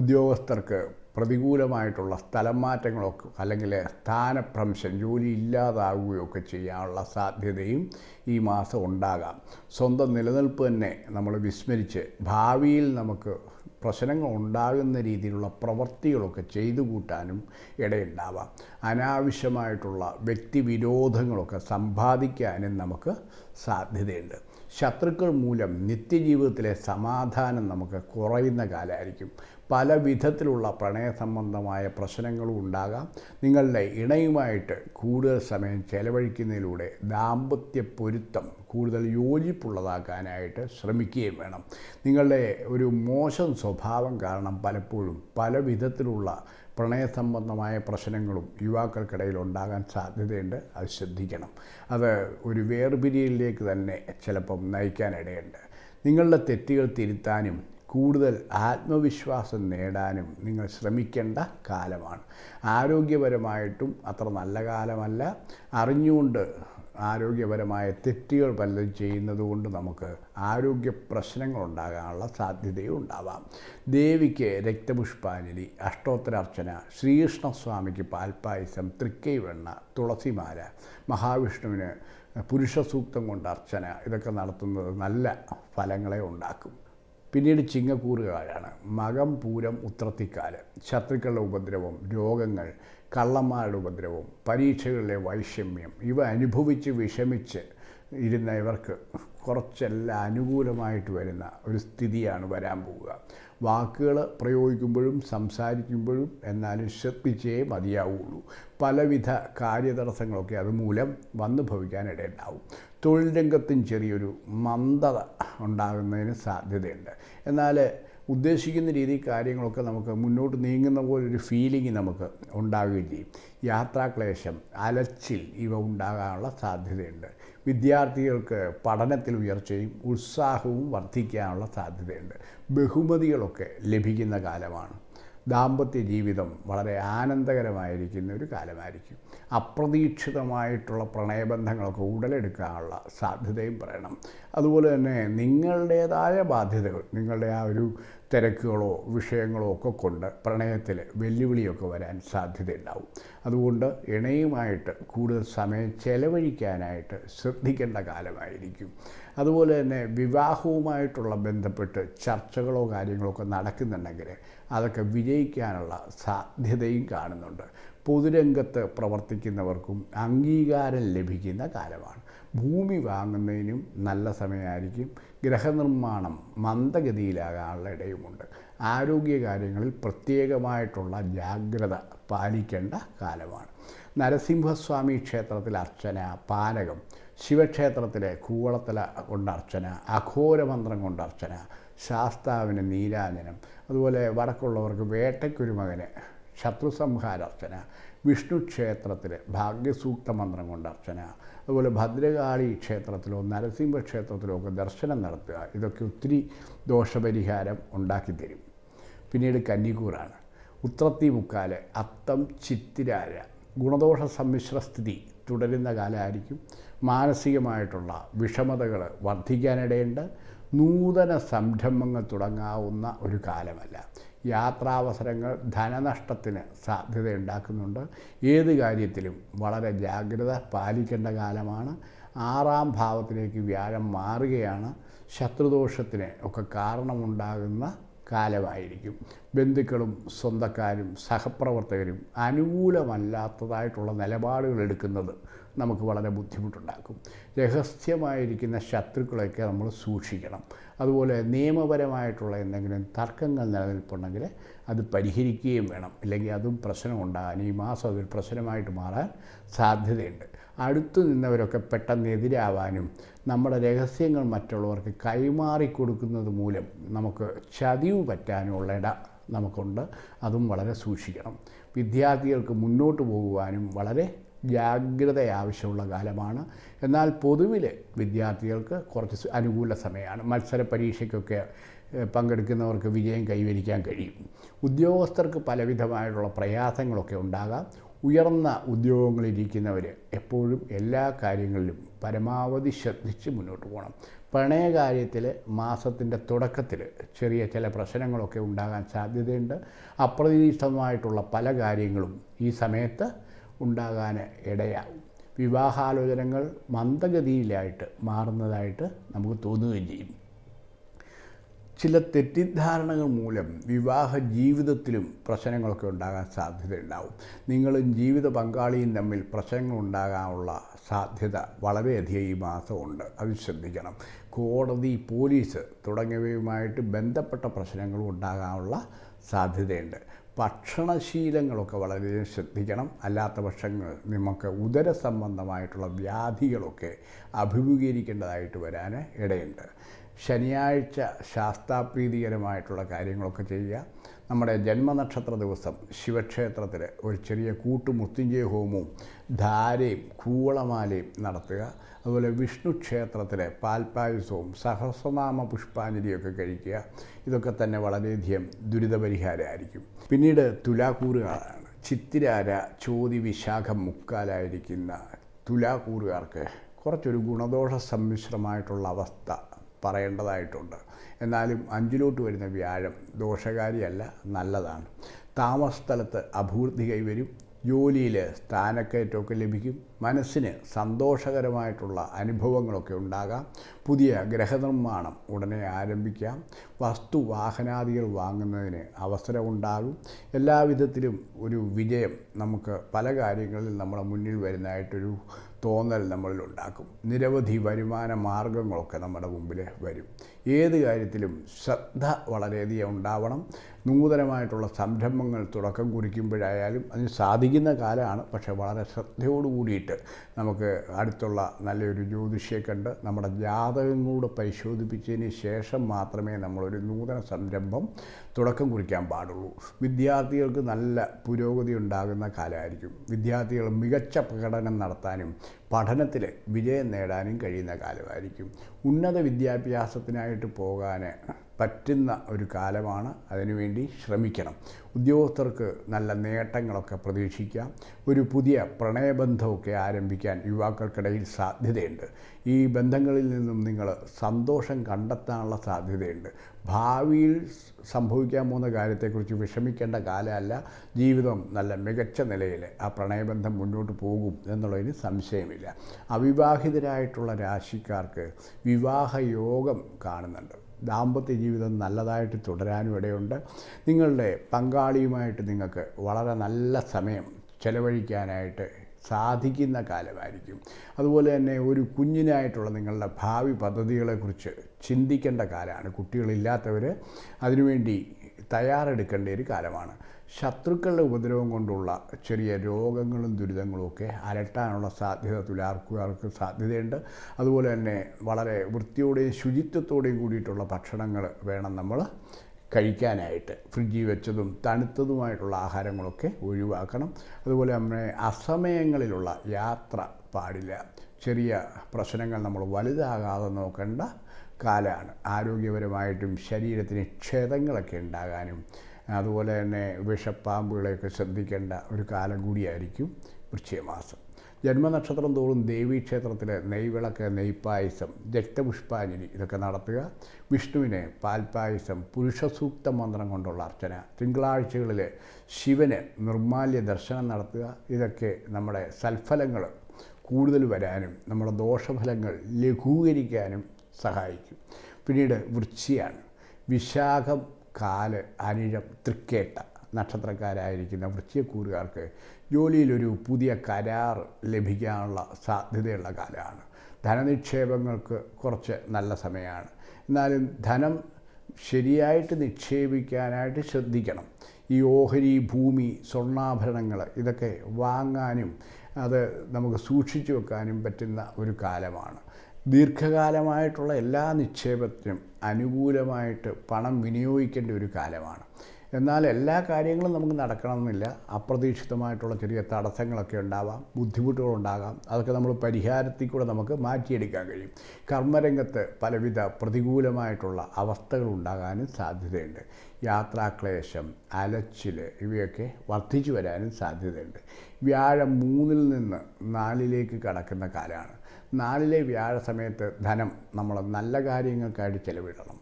ഉദ്യോഗസ്ഥർക്ക് പ്രതികൂലമായിട്ടുള്ള സ്ഥലം മാറ്റങ്ങളൊക്കെ അല്ലെങ്കിൽ സ്ഥാനഭ്രംശം ജോലി ഇല്ലാതാവുകയൊക്കെ ചെയ്യാനുള്ള സാധ്യതയും ഈ മാസം ഉണ്ടാകാം സ്വന്തം നിലനിൽപ്പ് തന്നെ നമ്മൾ വിസ്മരിച്ച് ഭാവിയിൽ നമുക്ക് പ്രശ്നങ്ങൾ ഉണ്ടാകുന്ന രീതിയിലുള്ള പ്രവൃത്തികളൊക്കെ ചെയ്തു കൂട്ടാനും ഇടയുണ്ടാവാം അനാവശ്യമായിട്ടുള്ള വ്യക്തിവിരോധങ്ങളൊക്കെ സമ്പാദിക്കാനും നമുക്ക് സാധ്യതയുണ്ട് ശത്രുക്കൾ മൂലം നിത്യജീവിതത്തിലെ സമാധാനം നമുക്ക് കുറയുന്ന കാലമായിരിക്കും പല വിധത്തിലുള്ള പ്രണയ സംബന്ധമായ പ്രശ്നങ്ങളും ഉണ്ടാകാം നിങ്ങളുടെ ഇണയുമായിട്ട് കൂടുതൽ സമയം ചെലവഴിക്കുന്നതിലൂടെ ദാമ്പത്യ പൊരുത്തം കൂടുതൽ യോജിപ്പുള്ളതാക്കാനായിട്ട് ശ്രമിക്കുകയും വേണം നിങ്ങളുടെ ഒരു മോശം സ്വഭാവം കാരണം പലപ്പോഴും പല വിധത്തിലുള്ള പ്രണയ സംബന്ധമായ പ്രശ്നങ്ങളും യുവാക്കൾക്കിടയിൽ ഉണ്ടാകാൻ സാധ്യതയുണ്ട് അത് ശ്രദ്ധിക്കണം അത് ഒരു വേർപിരിയലിലേക്ക് തന്നെ ചിലപ്പം നയിക്കാനിടയുണ്ട് നിങ്ങളുടെ തെറ്റുകൾ തിരുത്താനും കൂടുതൽ ആത്മവിശ്വാസം നേടാനും നിങ്ങൾ ശ്രമിക്കേണ്ട കാലമാണ് ആരോഗ്യപരമായിട്ടും അത്ര നല്ല കാലമല്ല അറിഞ്ഞുകൊണ്ട് ആരോഗ്യപരമായ തെറ്റുകൾ പലതും ചെയ്യുന്നത് കൊണ്ട് നമുക്ക് ആരോഗ്യ പ്രശ്നങ്ങൾ ഉണ്ടാകാനുള്ള സാധ്യതയും ഉണ്ടാവാം ദേവിക്ക് രക്തപുഷ്പാഞ്ജലി അഷ്ടോത്തരാർച്ചന ശ്രീകൃഷ്ണസ്വാമിക്ക് പാൽപ്പായസം തൃക്കൈവെണ്ണ തുളസിമാല മഹാവിഷ്ണുവിന് പുരുഷസൂക്തം കൊണ്ട് അർച്ചന ഇതൊക്കെ നടത്തുന്നത് നല്ല ഫലങ്ങളെ ഉണ്ടാക്കും പിന്നീട് ചിങ്ങക്കൂറുകാരാണ് മകം പൂരം ഉത്രത്തിക്കാലം ശത്രുക്കളുടെ ഉപദ്രവം രോഗങ്ങൾ കള്ളന്മാരുടെ ഉപദ്രവം പരീക്ഷകളിലെ വൈഷമ്യം ഇവ അനുഭവിച്ച് വിഷമിച്ച് ഇരുന്ന ഇവർക്ക് കുറച്ചെല്ലാം അനുകൂലമായിട്ട് വരുന്ന ഒരു സ്ഥിതിയാണ് വരാൻ പോവുക വാക്കുകൾ പ്രയോഗിക്കുമ്പോഴും സംസാരിക്കുമ്പോഴും എന്നാലും ശ്രദ്ധിച്ചേ മതിയാവുള്ളൂ പലവിധ കാര്യതടസ്സങ്ങളൊക്കെ അതുമൂലം വന്നു ഭവിക്കാനിടയുണ്ടാവും തൊഴിൽ രംഗത്തും ചെറിയൊരു മന്ദത ഉണ്ടാകുന്നതിന് സാധ്യതയുണ്ട് എന്നാൽ ഉദ്ദേശിക്കുന്ന രീതി കാര്യങ്ങളൊക്കെ നമുക്ക് മുന്നോട്ട് നീങ്ങുന്ന പോലൊരു ഫീലിംഗ് നമുക്ക് ഉണ്ടാകുകയും ചെയ്യും യാത്രാക്ലേശം അലച്ചിൽ ഇവ ഉണ്ടാകാനുള്ള സാധ്യതയുണ്ട് വിദ്യാർത്ഥികൾക്ക് പഠനത്തിൽ ഉയർച്ചയും ഉത്സാഹവും വർദ്ധിക്കാനുള്ള സാധ്യതയുണ്ട് ബഹുമതികളൊക്കെ ലഭിക്കുന്ന കാലമാണ് ദാമ്പത്യ ജീവിതം വളരെ ആനന്ദകരമായിരിക്കുന്ന ഒരു കാലമായിരിക്കും അപ്രതീക്ഷിതമായിട്ടുള്ള പ്രണയബന്ധങ്ങളൊക്കെ ഉടലെടുക്കാനുള്ള സാധ്യതയും പറയണം അതുപോലെ തന്നെ നിങ്ങളുടേതായ ബാധ്യതകൾ നിങ്ങളുടെ ആ ഒരു തിരക്കുകളോ വിഷയങ്ങളോ ഒക്കെ കൊണ്ട് പ്രണയത്തിൽ വെല്ലുവിളിയൊക്കെ വരാൻ സാധ്യതയുണ്ടാവും അതുകൊണ്ട് ഇണയുമായിട്ട് കൂടുതൽ സമയം ചെലവഴിക്കാനായിട്ട് ശ്രദ്ധിക്കേണ്ട കാലമായിരിക്കും അതുപോലെ തന്നെ വിവാഹവുമായിട്ടുള്ള ബന്ധപ്പെട്ട് ചർച്ചകളോ കാര്യങ്ങളോ ഒക്കെ നടക്കുന്നുണ്ടെങ്കിൽ അതൊക്കെ വിജയിക്കാനുള്ള സാധ്യതയും കാണുന്നുണ്ട് പൊതുരംഗത്ത് പ്രവർത്തിക്കുന്നവർക്കും അംഗീകാരം ലഭിക്കുന്ന കാലമാണ് ഭൂമി വാങ്ങുന്നതിനും നല്ല സമയമായിരിക്കും ഗ്രഹനിർമ്മാണം മന്ദഗതിയിലാകാനുള്ള ഇടയുമുണ്ട് ആരോഗ്യകാര്യങ്ങളിൽ പ്രത്യേകമായിട്ടുള്ള ജാഗ്രത പാലിക്കേണ്ട കാലമാണ് നരസിംഹസ്വാമി ക്ഷേത്രത്തിൽ അർച്ചന പാനകം ശിവക്ഷേത്രത്തിലെ കൂവളത്തല കൊണ്ടർച്ചന അഘോരമന്ത്രം കൊണ്ടർച്ചന ശാസ്താവിന് നീരാജനം അതുപോലെ വടക്കുള്ളവർക്ക് വേട്ടയ്ക്കൊരു മകന് ശത്രുസംഹാരാർച്ചന വിഷ്ണു ക്ഷേത്രത്തിൽ ഭാഗ്യസൂക്ത മന്ത്രം കൊണ്ട് അർച്ചന അതുപോലെ ഭദ്രകാളി ക്ഷേത്രത്തിലോ നരസിംഹ ക്ഷേത്രത്തിലോ ഒക്കെ ദർശനം നടത്തുക ഇതൊക്കെ ഒത്തിരി ദോഷപരിഹാരം ഉണ്ടാക്കിത്തരും പിന്നീട് കന്നിക്കൂറാണ് ഉത്രത്തി മുക്കാല് അത്തം ചിത്തിരാര ഗുണദോഷ സമ്മിശ്ര സ്ഥിതി തുടരുന്ന കാലമായിരിക്കും മാനസികമായിട്ടുള്ള വിഷമതകൾ വർദ്ധിക്കാനിടയുണ്ട് നൂതന സംരംഭങ്ങൾ തുടങ്ങാവുന്ന ഒരു കാലമല്ല യാത്രാവസരങ്ങൾ ധനനഷ്ടത്തിന് സാധ്യതയുണ്ടാക്കുന്നുണ്ട് ഏത് കാര്യത്തിലും വളരെ ജാഗ്രത പാലിക്കേണ്ട കാലമാണ് ആറാം ഭാവത്തിലേക്ക് വ്യാഴം മാറുകയാണ് ശത്രുദോഷത്തിന് ഒക്കെ കാരണമുണ്ടാകുന്ന കാലമായിരിക്കും ബന്ധുക്കളും സ്വന്തക്കാരും സഹപ്രവർത്തകരും അനുകൂലമല്ലാത്തതായിട്ടുള്ള നിലപാടുകൾ എടുക്കുന്നത് നമുക്ക് വളരെ ബുദ്ധിമുട്ടുണ്ടാക്കും രഹസ്യമായിരിക്കുന്ന ശത്രുക്കളൊക്കെ നമ്മൾ സൂക്ഷിക്കണം അതുപോലെ നിയമപരമായിട്ടുള്ള എന്തെങ്കിലും തർക്കങ്ങൾ നിലനിൽപ്പുണ്ടെങ്കിൽ അത് പരിഹരിക്കുകയും വേണം ഇല്ലെങ്കിൽ അതും പ്രശ്നമുണ്ടാകാൻ ഈ മാസം അതൊരു പ്രശ്നമായിട്ട് മാറാൻ സാധ്യതയുണ്ട് അടുത്തു നിന്നവരൊക്കെ പെട്ടെന്ന് എതിരാവാനും നമ്മുടെ രഹസ്യങ്ങൾ മറ്റുള്ളവർക്ക് കൈമാറി കൊടുക്കുന്നത് മൂലം നമുക്ക് ചതിവ് പറ്റാനുമുള്ള ഇട നമുക്കുണ്ട് അതും വളരെ സൂക്ഷിക്കണം വിദ്യാർത്ഥികൾക്ക് മുന്നോട്ട് പോകുവാനും വളരെ ജാഗ്രത ആവശ്യമുള്ള കാലമാണ് എന്നാൽ പൊതുവിൽ വിദ്യാർത്ഥികൾക്ക് കുറച്ച് അനുകൂല സമയമാണ് മത്സര പരീക്ഷയ്ക്കൊക്കെ പങ്കെടുക്കുന്നവർക്ക് വിജയം കൈവരിക്കാൻ കഴിയും ഉദ്യോഗസ്ഥർക്ക് പലവിധമായിട്ടുള്ള പ്രയാസങ്ങളൊക്കെ ഉണ്ടാകാം ഉയർന്ന ഉദ്യോഗങ്ങളിരിക്കുന്നവർ എപ്പോഴും എല്ലാ കാര്യങ്ങളിലും പരമാവധി ശ്രദ്ധിച്ച് മുന്നോട്ട് പോകണം പ്രണയകാര്യത്തിൽ മാസത്തിൻ്റെ തുടക്കത്തിൽ ചെറിയ ചില പ്രശ്നങ്ങളൊക്കെ ഉണ്ടാകാൻ സാധ്യതയുണ്ട് അപ്രതീക്ഷിതമായിട്ടുള്ള പല കാര്യങ്ങളും ഈ സമയത്ത് ഉണ്ടാകാൻ ഇടയാകും വിവാഹാലോചനകൾ മന്ദഗതിയിലായിട്ട് മാറുന്നതായിട്ട് നമുക്ക് തോന്നുകയും ചെയ്യും ചില തെറ്റിദ്ധാരണകൾ മൂലം വിവാഹ ജീവിതത്തിലും പ്രശ്നങ്ങളൊക്കെ ഉണ്ടാകാൻ സാധ്യതയുണ്ടാവും നിങ്ങളും ജീവിത പങ്കാളിയും തമ്മിൽ പ്രശ്നങ്ങൾ ഉണ്ടാകാനുള്ള സാധ്യത വളരെയധികം ഈ മാസമുണ്ട് അത് ശ്രദ്ധിക്കണം കോടതി പോലീസ് തുടങ്ങിയവയുമായിട്ട് ബന്ധപ്പെട്ട പ്രശ്നങ്ങൾ ഉണ്ടാകാനുള്ള സാധ്യതയുണ്ട് ഭക്ഷണശീലങ്ങളൊക്കെ വളരെയധികം ശ്രദ്ധിക്കണം അല്ലാത്ത പക്ഷങ്ങൾ നമുക്ക് ഉദര സംബന്ധമായിട്ടുള്ള വ്യാധികളൊക്കെ അഭിമുഖീകരിക്കേണ്ടതായിട്ട് വരാൻ ഇടയുണ്ട് ശനിയാഴ്ച ശാസ്താപ്രീതികരമായിട്ടുള്ള കാര്യങ്ങളൊക്കെ ചെയ്യുക നമ്മുടെ ജന്മനക്ഷത്ര ദിവസം ശിവക്ഷേത്രത്തിൽ ഒരു ചെറിയ കൂട്ടുമുത്തിഞ്ചയ ഹോമവും ധാരയും കൂവളമാലയും നടത്തുക അതുപോലെ വിഷ്ണു ക്ഷേത്രത്തിലെ പാൽപ്പായസവും സഹസ്രനാമ പുഷ്പാഞ്ജലിയൊക്കെ കഴിക്കുക ഇതൊക്കെ തന്നെ വളരെയധികം ദുരിതപരിഹാരമായിരിക്കും പിന്നീട് തുലാക്കൂറുകാരാണ് ചിത്തിരാര ചോതി വിശാഖം മുക്കാലായിരിക്കുന്ന തുലാക്കൂറുകാർക്ക് കുറച്ചൊരു ഗുണദോഷ സമ്മിശ്രമായിട്ടുള്ള അവസ്ഥ പറയേണ്ടതായിട്ടുണ്ട് എന്നാലും അഞ്ചിലോട്ട് വരുന്ന വ്യാഴം ദോഷകാരിയല്ല നല്ലതാണ് താമസസ്ഥലത്ത് അഭിവൃദ്ധി കൈവരും ജോലിയിൽ സ്ഥാനക്കയറ്റമൊക്കെ ലഭിക്കും മനസ്സിന് സന്തോഷകരമായിട്ടുള്ള അനുഭവങ്ങളൊക്കെ ഉണ്ടാകാം പുതിയ ഗ്രഹനിർമ്മാണം ഉടനെ ആരംഭിക്കാം വസ്തു വാഹനാദികൾ വാങ്ങുന്നതിന് അവസരമുണ്ടാകും എല്ലാവിധത്തിലും ഒരു വിജയം നമുക്ക് പല കാര്യങ്ങളിൽ നമ്മുടെ മുന്നിൽ വരുന്നതായിട്ടൊരു തോന്നൽ നമ്മളിൽ ഉണ്ടാക്കും നിരവധി വരുമാന മാർഗങ്ങളൊക്കെ നമ്മുടെ മുമ്പിൽ വരും ഏത് കാര്യത്തിലും ശ്രദ്ധ വളരെയധികം ഉണ്ടാവണം നൂതനമായിട്ടുള്ള സംരംഭങ്ങൾ തുടക്കം കുറിക്കുമ്പോഴായാലും അതിന് സാധിക്കുന്ന കാലമാണ് പക്ഷേ വളരെ ശ്രദ്ധയോട് കൂടിയിട്ട് നമുക്ക് അടുത്തുള്ള നല്ലൊരു ജ്യോതിഷ്യെ കണ്ട് നമ്മുടെ ജാതകം കൂടെ പരിശോധിപ്പിച്ചതിന് ശേഷം മാത്രമേ നമ്മളൊരു നൂതന സംരംഭം തുടക്കം കുറിക്കാൻ പാടുള്ളൂ വിദ്യാർത്ഥികൾക്ക് നല്ല പുരോഗതി ഉണ്ടാകുന്ന കാലമായിരിക്കും വിദ്യാർത്ഥികൾ മികച്ച പ്രകടനം നടത്താനും പഠനത്തിൽ വിജയം നേടാനും കഴിയുന്ന കാലമായിരിക്കും ഉന്നത വിദ്യാഭ്യാസത്തിനായിട്ട് പോകാൻ പറ്റുന്ന ഒരു കാലമാണ് അതിനുവേണ്ടി ശ്രമിക്കണം ഉദ്യോഗസ്ഥർക്ക് നല്ല നേട്ടങ്ങളൊക്കെ പ്രതീക്ഷിക്കാം ഒരു പുതിയ പ്രണയബന്ധമൊക്കെ ആരംഭിക്കാൻ യുവാക്കൾക്കിടയിൽ സാധ്യതയുണ്ട് ഈ ബന്ധങ്ങളിൽ നിന്നും നിങ്ങൾ സന്തോഷം കണ്ടെത്താനുള്ള സാധ്യതയുണ്ട് ഭാവിയിൽ സംഭവിക്കാൻ പോകുന്ന കാര്യത്തെക്കുറിച്ച് വിഷമിക്കേണ്ട കാലമല്ല ജീവിതം നല്ല മികച്ച നിലയിൽ ആ പ്രണയബന്ധം മുന്നോട്ട് പോകും എന്നുള്ളതിന് സംശയമില്ല അവിവാഹിതരായിട്ടുള്ള രാശിക്കാർക്ക് വിവാഹയോഗം കാണുന്നുണ്ട് ദാമ്പത്യ ജീവിതം നല്ലതായിട്ട് തുടരാനും ഇടയുണ്ട് നിങ്ങളുടെ പങ്കാളിയുമായിട്ട് നിങ്ങൾക്ക് വളരെ നല്ല സമയം ചെലവഴിക്കാനായിട്ട് സാധിക്കുന്ന കാലമായിരിക്കും അതുപോലെ തന്നെ ഒരു കുഞ്ഞിനായിട്ടുള്ള നിങ്ങളുടെ ഭാവി പദ്ധതികളെക്കുറിച്ച് ചിന്തിക്കേണ്ട കാലമാണ് കുട്ടികളില്ലാത്തവർ അതിനുവേണ്ടി തയ്യാറെടുക്കേണ്ട ഒരു കാലമാണ് ശത്രുക്കളുടെ ഉപദ്രവം കൊണ്ടുള്ള ചെറിയ രോഗങ്ങളും ദുരിതങ്ങളും ഒക്കെ അലട്ടാനുള്ള സാധ്യത തുലാർക്കുകാർക്ക് സാധ്യതയുണ്ട് അതുപോലെ തന്നെ വളരെ വൃത്തിയോടെയും ശുചിത്വത്തോടെയും കൂടിയിട്ടുള്ള ഭക്ഷണങ്ങൾ വേണം നമ്മൾ കഴിക്കാനായിട്ട് ഫ്രിഡ്ജിൽ വെച്ചതും തണുത്തതുമായിട്ടുള്ള ആഹാരങ്ങളൊക്കെ ഒഴിവാക്കണം അതുപോലെ നമ്മുടെ അസമയങ്ങളിലുള്ള യാത്ര പാടില്ല ചെറിയ പ്രശ്നങ്ങൾ നമ്മൾ വലുതാകാതെ നോക്കേണ്ട കാലമാണ് ആരോഗ്യപരമായിട്ടും ശരീരത്തിന് ക്ഷതങ്ങളൊക്കെ ഉണ്ടാകാനും അതുപോലെ തന്നെ വിഷപ്പാമ്പുകളെയൊക്കെ ശ്രദ്ധിക്കേണ്ട ഒരു കാലം കൂടിയായിരിക്കും വൃശ്ചികമാസം ജന്മനക്ഷത്രം തോറും ദേവീക്ഷേത്രത്തിൽ നെയ്വിളക്ക് നെയ്പായസം രക്തപുഷ്പാഞ്ജലി ഇതൊക്കെ നടത്തുക വിഷ്ണുവിന് പാൽപായസം പുരുഷസൂക്ത മന്ത്രം കൊണ്ടുള്ള അർച്ചന തിങ്കളാഴ്ചകളിൽ ശിവന് നിർമാല്യ ദർശനം നടത്തുക ഇതൊക്കെ നമ്മുടെ സൽഫലങ്ങൾ കൂടുതൽ വരാനും നമ്മുടെ ദോഷഫലങ്ങൾ ലഘൂകരിക്കാനും സഹായിക്കും പിന്നീട് വൃശ്ചിയാണ് വിശാഖം കാല് അനിഴം തൃക്കേട്ട നക്ഷത്രക്കാരായിരിക്കുന്ന വൃത്തിയക്കൂറുകാർക്ക് ജോലിയിലൊരു പുതിയ കരാർ ലഭിക്കാനുള്ള സാധ്യതയുള്ള കാലമാണ് ധനനിക്ഷേപങ്ങൾക്ക് കുറച്ച് നല്ല സമയമാണ് എന്നാലും ധനം ശരിയായിട്ട് നിക്ഷേപിക്കാനായിട്ട് ശ്രദ്ധിക്കണം ഈ ഓഹരി ഭൂമി സ്വർണ്ണാഭരണങ്ങൾ ഇതൊക്കെ വാങ്ങാനും അത് നമുക്ക് സൂക്ഷിച്ചു വെക്കാനും പറ്റുന്ന ഒരു കാലമാണ് ദീർഘകാലമായിട്ടുള്ള എല്ലാ നിക്ഷേപത്തിനും അനുകൂലമായിട്ട് പണം വിനിയോഗിക്കേണ്ട ഒരു കാലമാണ് എന്നാൽ എല്ലാ കാര്യങ്ങളും നമുക്ക് നടക്കണമെന്നില്ല അപ്രതീക്ഷിതമായിട്ടുള്ള ചെറിയ തടസ്സങ്ങളൊക്കെ ഉണ്ടാവാം ബുദ്ധിമുട്ടുകളുണ്ടാകാം അതൊക്കെ നമ്മൾ പരിഹാരത്തിൽ കൂടെ നമുക്ക് മാറ്റിയെടുക്കാൻ കഴിയും കർമ്മരംഗത്ത് പലവിധ പ്രതികൂലമായിട്ടുള്ള അവസ്ഥകൾ ഉണ്ടാകാനും സാധ്യതയുണ്ട് യാത്രാക്ലേശം അലച്ചിൽ ഇവയൊക്കെ വർദ്ധിച്ചു വരാനും സാധ്യതയുണ്ട് വ്യാഴം മൂന്നിൽ നിന്ന് നാലിലേക്ക് കടക്കുന്ന കാലമാണ് നാലിലെ വ്യാഴ സമയത്ത് ധനം നമ്മൾ നല്ല കാര്യങ്ങൾക്കായിട്ട് ചെലവിടണം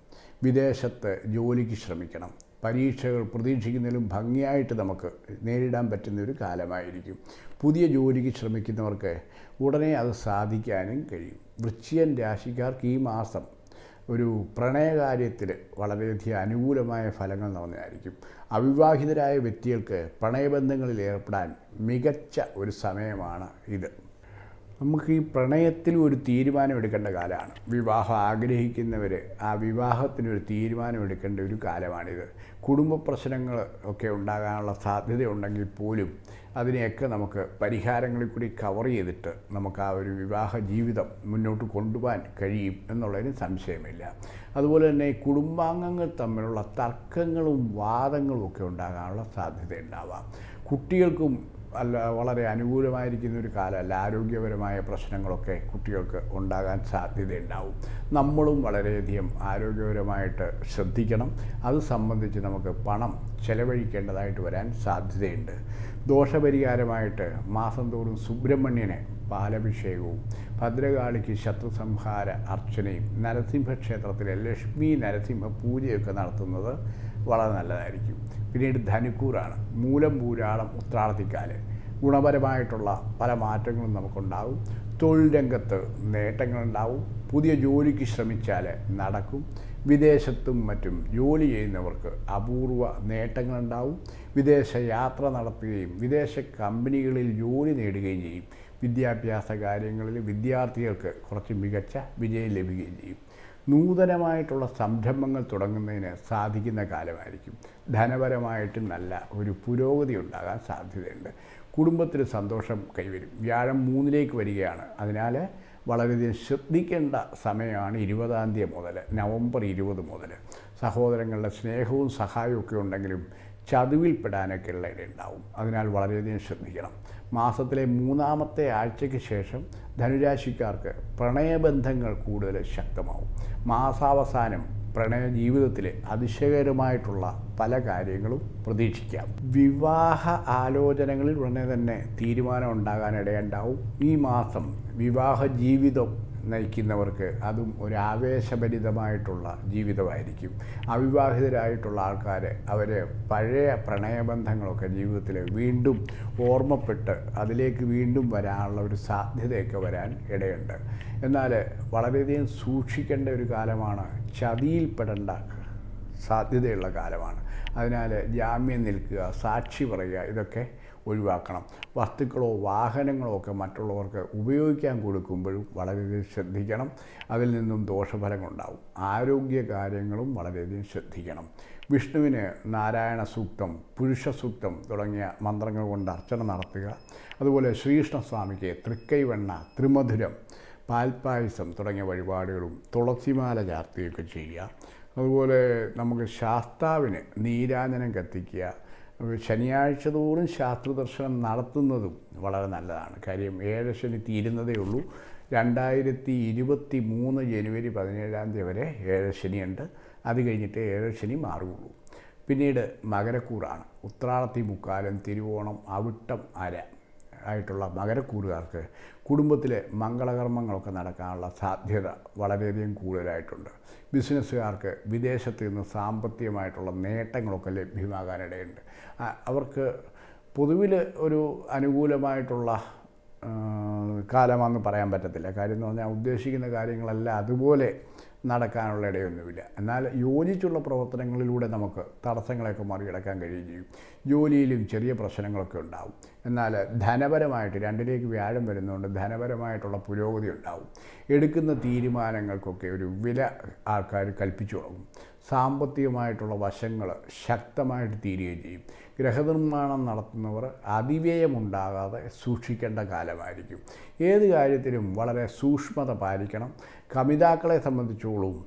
വിദേശത്ത് ജോലിക്ക് ശ്രമിക്കണം പരീക്ഷകൾ പ്രതീക്ഷിക്കുന്നതിലും ഭംഗിയായിട്ട് നമുക്ക് നേരിടാൻ പറ്റുന്ന ഒരു കാലമായിരിക്കും പുതിയ ജോലിക്ക് ശ്രമിക്കുന്നവർക്ക് ഉടനെ അത് സാധിക്കാനും കഴിയും വൃശ്ചിയൻ രാശിക്കാർക്ക് ഈ മാസം ഒരു പ്രണയകാര്യത്തിൽ വളരെയധികം അനുകൂലമായ ഫലങ്ങൾ നടന്നതായിരിക്കും അവിവാഹിതരായ വ്യക്തികൾക്ക് പ്രണയബന്ധങ്ങളിൽ ഏർപ്പെടാൻ മികച്ച ഒരു സമയമാണ് ഇത് നമുക്ക് ഈ പ്രണയത്തിൽ ഒരു തീരുമാനം എടുക്കേണ്ട കാലമാണ് വിവാഹം ആഗ്രഹിക്കുന്നവർ ആ വിവാഹത്തിനൊരു തീരുമാനം എടുക്കേണ്ട ഒരു കാലമാണിത് കുടുംബ പ്രശ്നങ്ങൾ ഒക്കെ ഉണ്ടാകാനുള്ള സാധ്യതയുണ്ടെങ്കിൽ പോലും അതിനെയൊക്കെ നമുക്ക് പരിഹാരങ്ങളിൽ കൂടി കവർ ചെയ്തിട്ട് നമുക്ക് ആ ഒരു വിവാഹ ജീവിതം മുന്നോട്ട് കൊണ്ടുപോകാൻ കഴിയും എന്നുള്ളതിന് സംശയമില്ല അതുപോലെ തന്നെ കുടുംബാംഗങ്ങൾ തമ്മിലുള്ള തർക്കങ്ങളും വാദങ്ങളും ഒക്കെ ഉണ്ടാകാനുള്ള സാധ്യത ഉണ്ടാവാം കുട്ടികൾക്കും അല്ല വളരെ അനുകൂലമായിരിക്കുന്ന ഒരു കാലമല്ല ആരോഗ്യപരമായ പ്രശ്നങ്ങളൊക്കെ കുട്ടികൾക്ക് ഉണ്ടാകാൻ സാധ്യതയുണ്ടാവും നമ്മളും വളരെയധികം ആരോഗ്യപരമായിട്ട് ശ്രദ്ധിക്കണം അത് സംബന്ധിച്ച് നമുക്ക് പണം ചെലവഴിക്കേണ്ടതായിട്ട് വരാൻ സാധ്യതയുണ്ട് ദോഷപരിഹാരമായിട്ട് മാസം തോറും സുബ്രഹ്മണ്യനെ പാലഭിഷേകവും ഭദ്രകാളിക്ക് ശത്രുസംഹാര അർച്ചനയും നരസിംഹക്ഷേത്രത്തിലെ ലക്ഷ്മി നരസിംഹ പൂജയൊക്കെ നടത്തുന്നത് വളരെ നല്ലതായിരിക്കും പിന്നീട് ധനുക്കൂറാണ് മൂലം പൂരാളം ഉത്രാടത്തിക്കാല് ഗുണപരമായിട്ടുള്ള പല മാറ്റങ്ങളും നമുക്കുണ്ടാകും തൊഴിൽ രംഗത്ത് നേട്ടങ്ങളുണ്ടാവും പുതിയ ജോലിക്ക് ശ്രമിച്ചാൽ നടക്കും വിദേശത്തും മറ്റും ജോലി ചെയ്യുന്നവർക്ക് അപൂർവ നേട്ടങ്ങളുണ്ടാവും വിദേശ യാത്ര നടത്തുകയും വിദേശ കമ്പനികളിൽ ജോലി നേടുകയും ചെയ്യും വിദ്യാഭ്യാസ കാര്യങ്ങളിൽ വിദ്യാർത്ഥികൾക്ക് കുറച്ച് മികച്ച വിജയം ലഭിക്കുകയും ചെയ്യും നൂതനമായിട്ടുള്ള സംരംഭങ്ങൾ തുടങ്ങുന്നതിന് സാധിക്കുന്ന കാലമായിരിക്കും ധനപരമായിട്ട് നല്ല ഒരു പുരോഗതി ഉണ്ടാകാൻ സാധ്യതയുണ്ട് കുടുംബത്തിൽ സന്തോഷം കൈവരും വ്യാഴം മൂന്നിലേക്ക് വരികയാണ് അതിനാൽ വളരെയധികം ശ്രദ്ധിക്കേണ്ട സമയമാണ് ഇരുപതാം തീയതി മുതൽ നവംബർ ഇരുപത് മുതൽ സഹോദരങ്ങളുടെ സ്നേഹവും സഹായവും ഒക്കെ ഉണ്ടെങ്കിലും പെടാനൊക്കെ ഉള്ള ഇടയുണ്ടാവും അതിനാൽ വളരെയധികം ശ്രദ്ധിക്കണം മാസത്തിലെ മൂന്നാമത്തെ ആഴ്ചയ്ക്ക് ശേഷം ധനുരാശിക്കാർക്ക് പ്രണയബന്ധങ്ങൾ കൂടുതൽ ശക്തമാവും മാസാവസാനം പ്രണയ ജീവിതത്തിലെ അതിശയകരമായിട്ടുള്ള പല കാര്യങ്ങളും പ്രതീക്ഷിക്കാം വിവാഹ ആലോചനകളിൽ ഉടനെ തന്നെ തീരുമാനം ഉണ്ടാകാനിടയുണ്ടാവും ഈ മാസം വിവാഹ ജീവിതം നയിക്കുന്നവർക്ക് അതും ഒരു ആവേശഭരിതമായിട്ടുള്ള ജീവിതമായിരിക്കും അവിവാഹിതരായിട്ടുള്ള ആൾക്കാർ അവർ പഴയ പ്രണയബന്ധങ്ങളൊക്കെ ജീവിതത്തിൽ വീണ്ടും ഓർമ്മപ്പെട്ട് അതിലേക്ക് വീണ്ടും വരാനുള്ള ഒരു സാധ്യതയൊക്കെ വരാൻ ഇടയുണ്ട് എന്നാൽ വളരെയധികം സൂക്ഷിക്കേണ്ട ഒരു കാലമാണ് ചതിയിൽപ്പെടേണ്ട സാധ്യതയുള്ള കാലമാണ് അതിനാൽ ജാമ്യം നിൽക്കുക സാക്ഷി പറയുക ഇതൊക്കെ ഒഴിവാക്കണം വസ്തുക്കളോ വാഹനങ്ങളോ ഒക്കെ മറ്റുള്ളവർക്ക് ഉപയോഗിക്കാൻ കൊടുക്കുമ്പോഴും വളരെയധികം ശ്രദ്ധിക്കണം അതിൽ നിന്നും ദോഷഫലങ്ങളുണ്ടാവും ആരോഗ്യ കാര്യങ്ങളും വളരെയധികം ശ്രദ്ധിക്കണം വിഷ്ണുവിന് നാരായണ സൂക്തം പുരുഷ സൂക്തം തുടങ്ങിയ മന്ത്രങ്ങൾ കൊണ്ട് അർച്ചന നടത്തുക അതുപോലെ ശ്രീകൃഷ്ണസ്വാമിക്ക് തൃക്കൈവെണ്ണ ത്രിമധുരം പാൽപ്പായസം തുടങ്ങിയ വഴിപാടുകളും തുളസിമാല ചാർത്തുകയൊക്കെ ചെയ്യുക അതുപോലെ നമുക്ക് ശാസ്താവിന് നീരാജനം കത്തിക്കുക ശനിയാഴ്ച തോറും ശാസ്ത്രദർശനം നടത്തുന്നതും വളരെ നല്ലതാണ് കാര്യം ഏഴ് ശനി തീരുന്നതേ ഉള്ളൂ രണ്ടായിരത്തി ഇരുപത്തി മൂന്ന് ജനുവരി പതിനേഴാം തീയതി വരെ ഏഴ് ശനിയുണ്ട് അത് കഴിഞ്ഞിട്ട് ഏഴ് ശനി മാറുകയുള്ളൂ പിന്നീട് മകരക്കൂറാണ് ഉത്രാളത്തി മുക്കാലം തിരുവോണം അവിട്ടം അര ആയിട്ടുള്ള മകരക്കൂറുകാർക്ക് കുടുംബത്തിലെ മംഗളകർമ്മങ്ങളൊക്കെ നടക്കാനുള്ള സാധ്യത വളരെയധികം കൂടുതലായിട്ടുണ്ട് ബിസിനസ്സുകാർക്ക് വിദേശത്ത് നിന്ന് സാമ്പത്തികമായിട്ടുള്ള നേട്ടങ്ങളൊക്കെ ലഭ്യമാകാനിടയുണ്ട് അവർക്ക് പൊതുവിൽ ഒരു അനുകൂലമായിട്ടുള്ള കാലമാണെന്ന് പറയാൻ പറ്റത്തില്ല കാര്യം എന്ന് പറഞ്ഞാൽ ഉദ്ദേശിക്കുന്ന കാര്യങ്ങളെല്ലാം അതുപോലെ നടക്കാനുള്ള ഇടയൊന്നുമില്ല എന്നാൽ യോജിച്ചുള്ള പ്രവർത്തനങ്ങളിലൂടെ നമുക്ക് തടസ്സങ്ങളെയൊക്കെ മറികടക്കാൻ കഴിയുകയും ചെയ്യും ജോലിയിലും ചെറിയ പ്രശ്നങ്ങളൊക്കെ ഉണ്ടാവും എന്നാൽ ധനപരമായിട്ട് രണ്ടിലേക്ക് വ്യാഴം വരുന്നതുകൊണ്ട് ധനപരമായിട്ടുള്ള പുരോഗതി ഉണ്ടാവും എടുക്കുന്ന തീരുമാനങ്ങൾക്കൊക്കെ ഒരു വില ആൾക്കാർ കൽപ്പിച്ചു തുടങ്ങും സാമ്പത്തികമായിട്ടുള്ള വശങ്ങൾ ശക്തമായിട്ട് തീരുകയും ചെയ്യും ഗ്രഹനിർമ്മാണം നടത്തുന്നവർ അതിവ്യയമുണ്ടാകാതെ സൂക്ഷിക്കേണ്ട കാലമായിരിക്കും ഏത് കാര്യത്തിലും വളരെ സൂക്ഷ്മത പാലിക്കണം കമിതാക്കളെ സംബന്ധിച്ചോളവും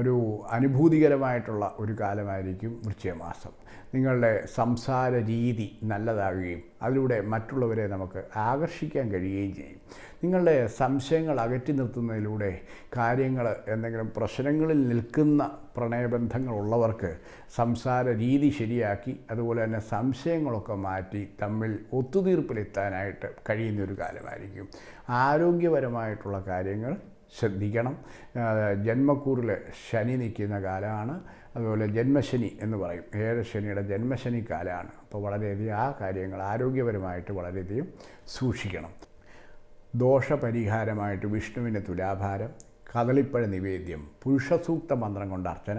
ഒരു അനുഭൂതികരമായിട്ടുള്ള ഒരു കാലമായിരിക്കും വൃശ്ചികമാസം നിങ്ങളുടെ സംസാര രീതി നല്ലതാകുകയും അതിലൂടെ മറ്റുള്ളവരെ നമുക്ക് ആകർഷിക്കാൻ കഴിയുകയും ചെയ്യും നിങ്ങളുടെ സംശയങ്ങൾ അകറ്റി നിർത്തുന്നതിലൂടെ കാര്യങ്ങൾ എന്തെങ്കിലും പ്രശ്നങ്ങളിൽ നിൽക്കുന്ന പ്രണയബന്ധങ്ങളുള്ളവർക്ക് സംസാര രീതി ശരിയാക്കി അതുപോലെ തന്നെ സംശയങ്ങളൊക്കെ മാറ്റി തമ്മിൽ ഒത്തുതീർപ്പിലെത്താനായിട്ട് കഴിയുന്ന ഒരു കാലമായിരിക്കും ആരോഗ്യപരമായിട്ടുള്ള കാര്യങ്ങൾ ശ്രദ്ധിക്കണം ജന്മക്കൂറിൽ ശനി നിൽക്കുന്ന കാലമാണ് അതുപോലെ ജന്മശനി എന്ന് പറയും ഏഴ് ശനിയുടെ ജന്മശനി കാലമാണ് അപ്പോൾ വളരെയധികം ആ കാര്യങ്ങൾ ആരോഗ്യപരമായിട്ട് വളരെയധികം സൂക്ഷിക്കണം ദോഷപരിഹാരമായിട്ട് വിഷ്ണുവിൻ്റെ തുലാഭാരം കദളിപ്പഴ നിവേദ്യം പുരുഷസൂക്ത മന്ത്രം കൊണ്ട് അർച്ചന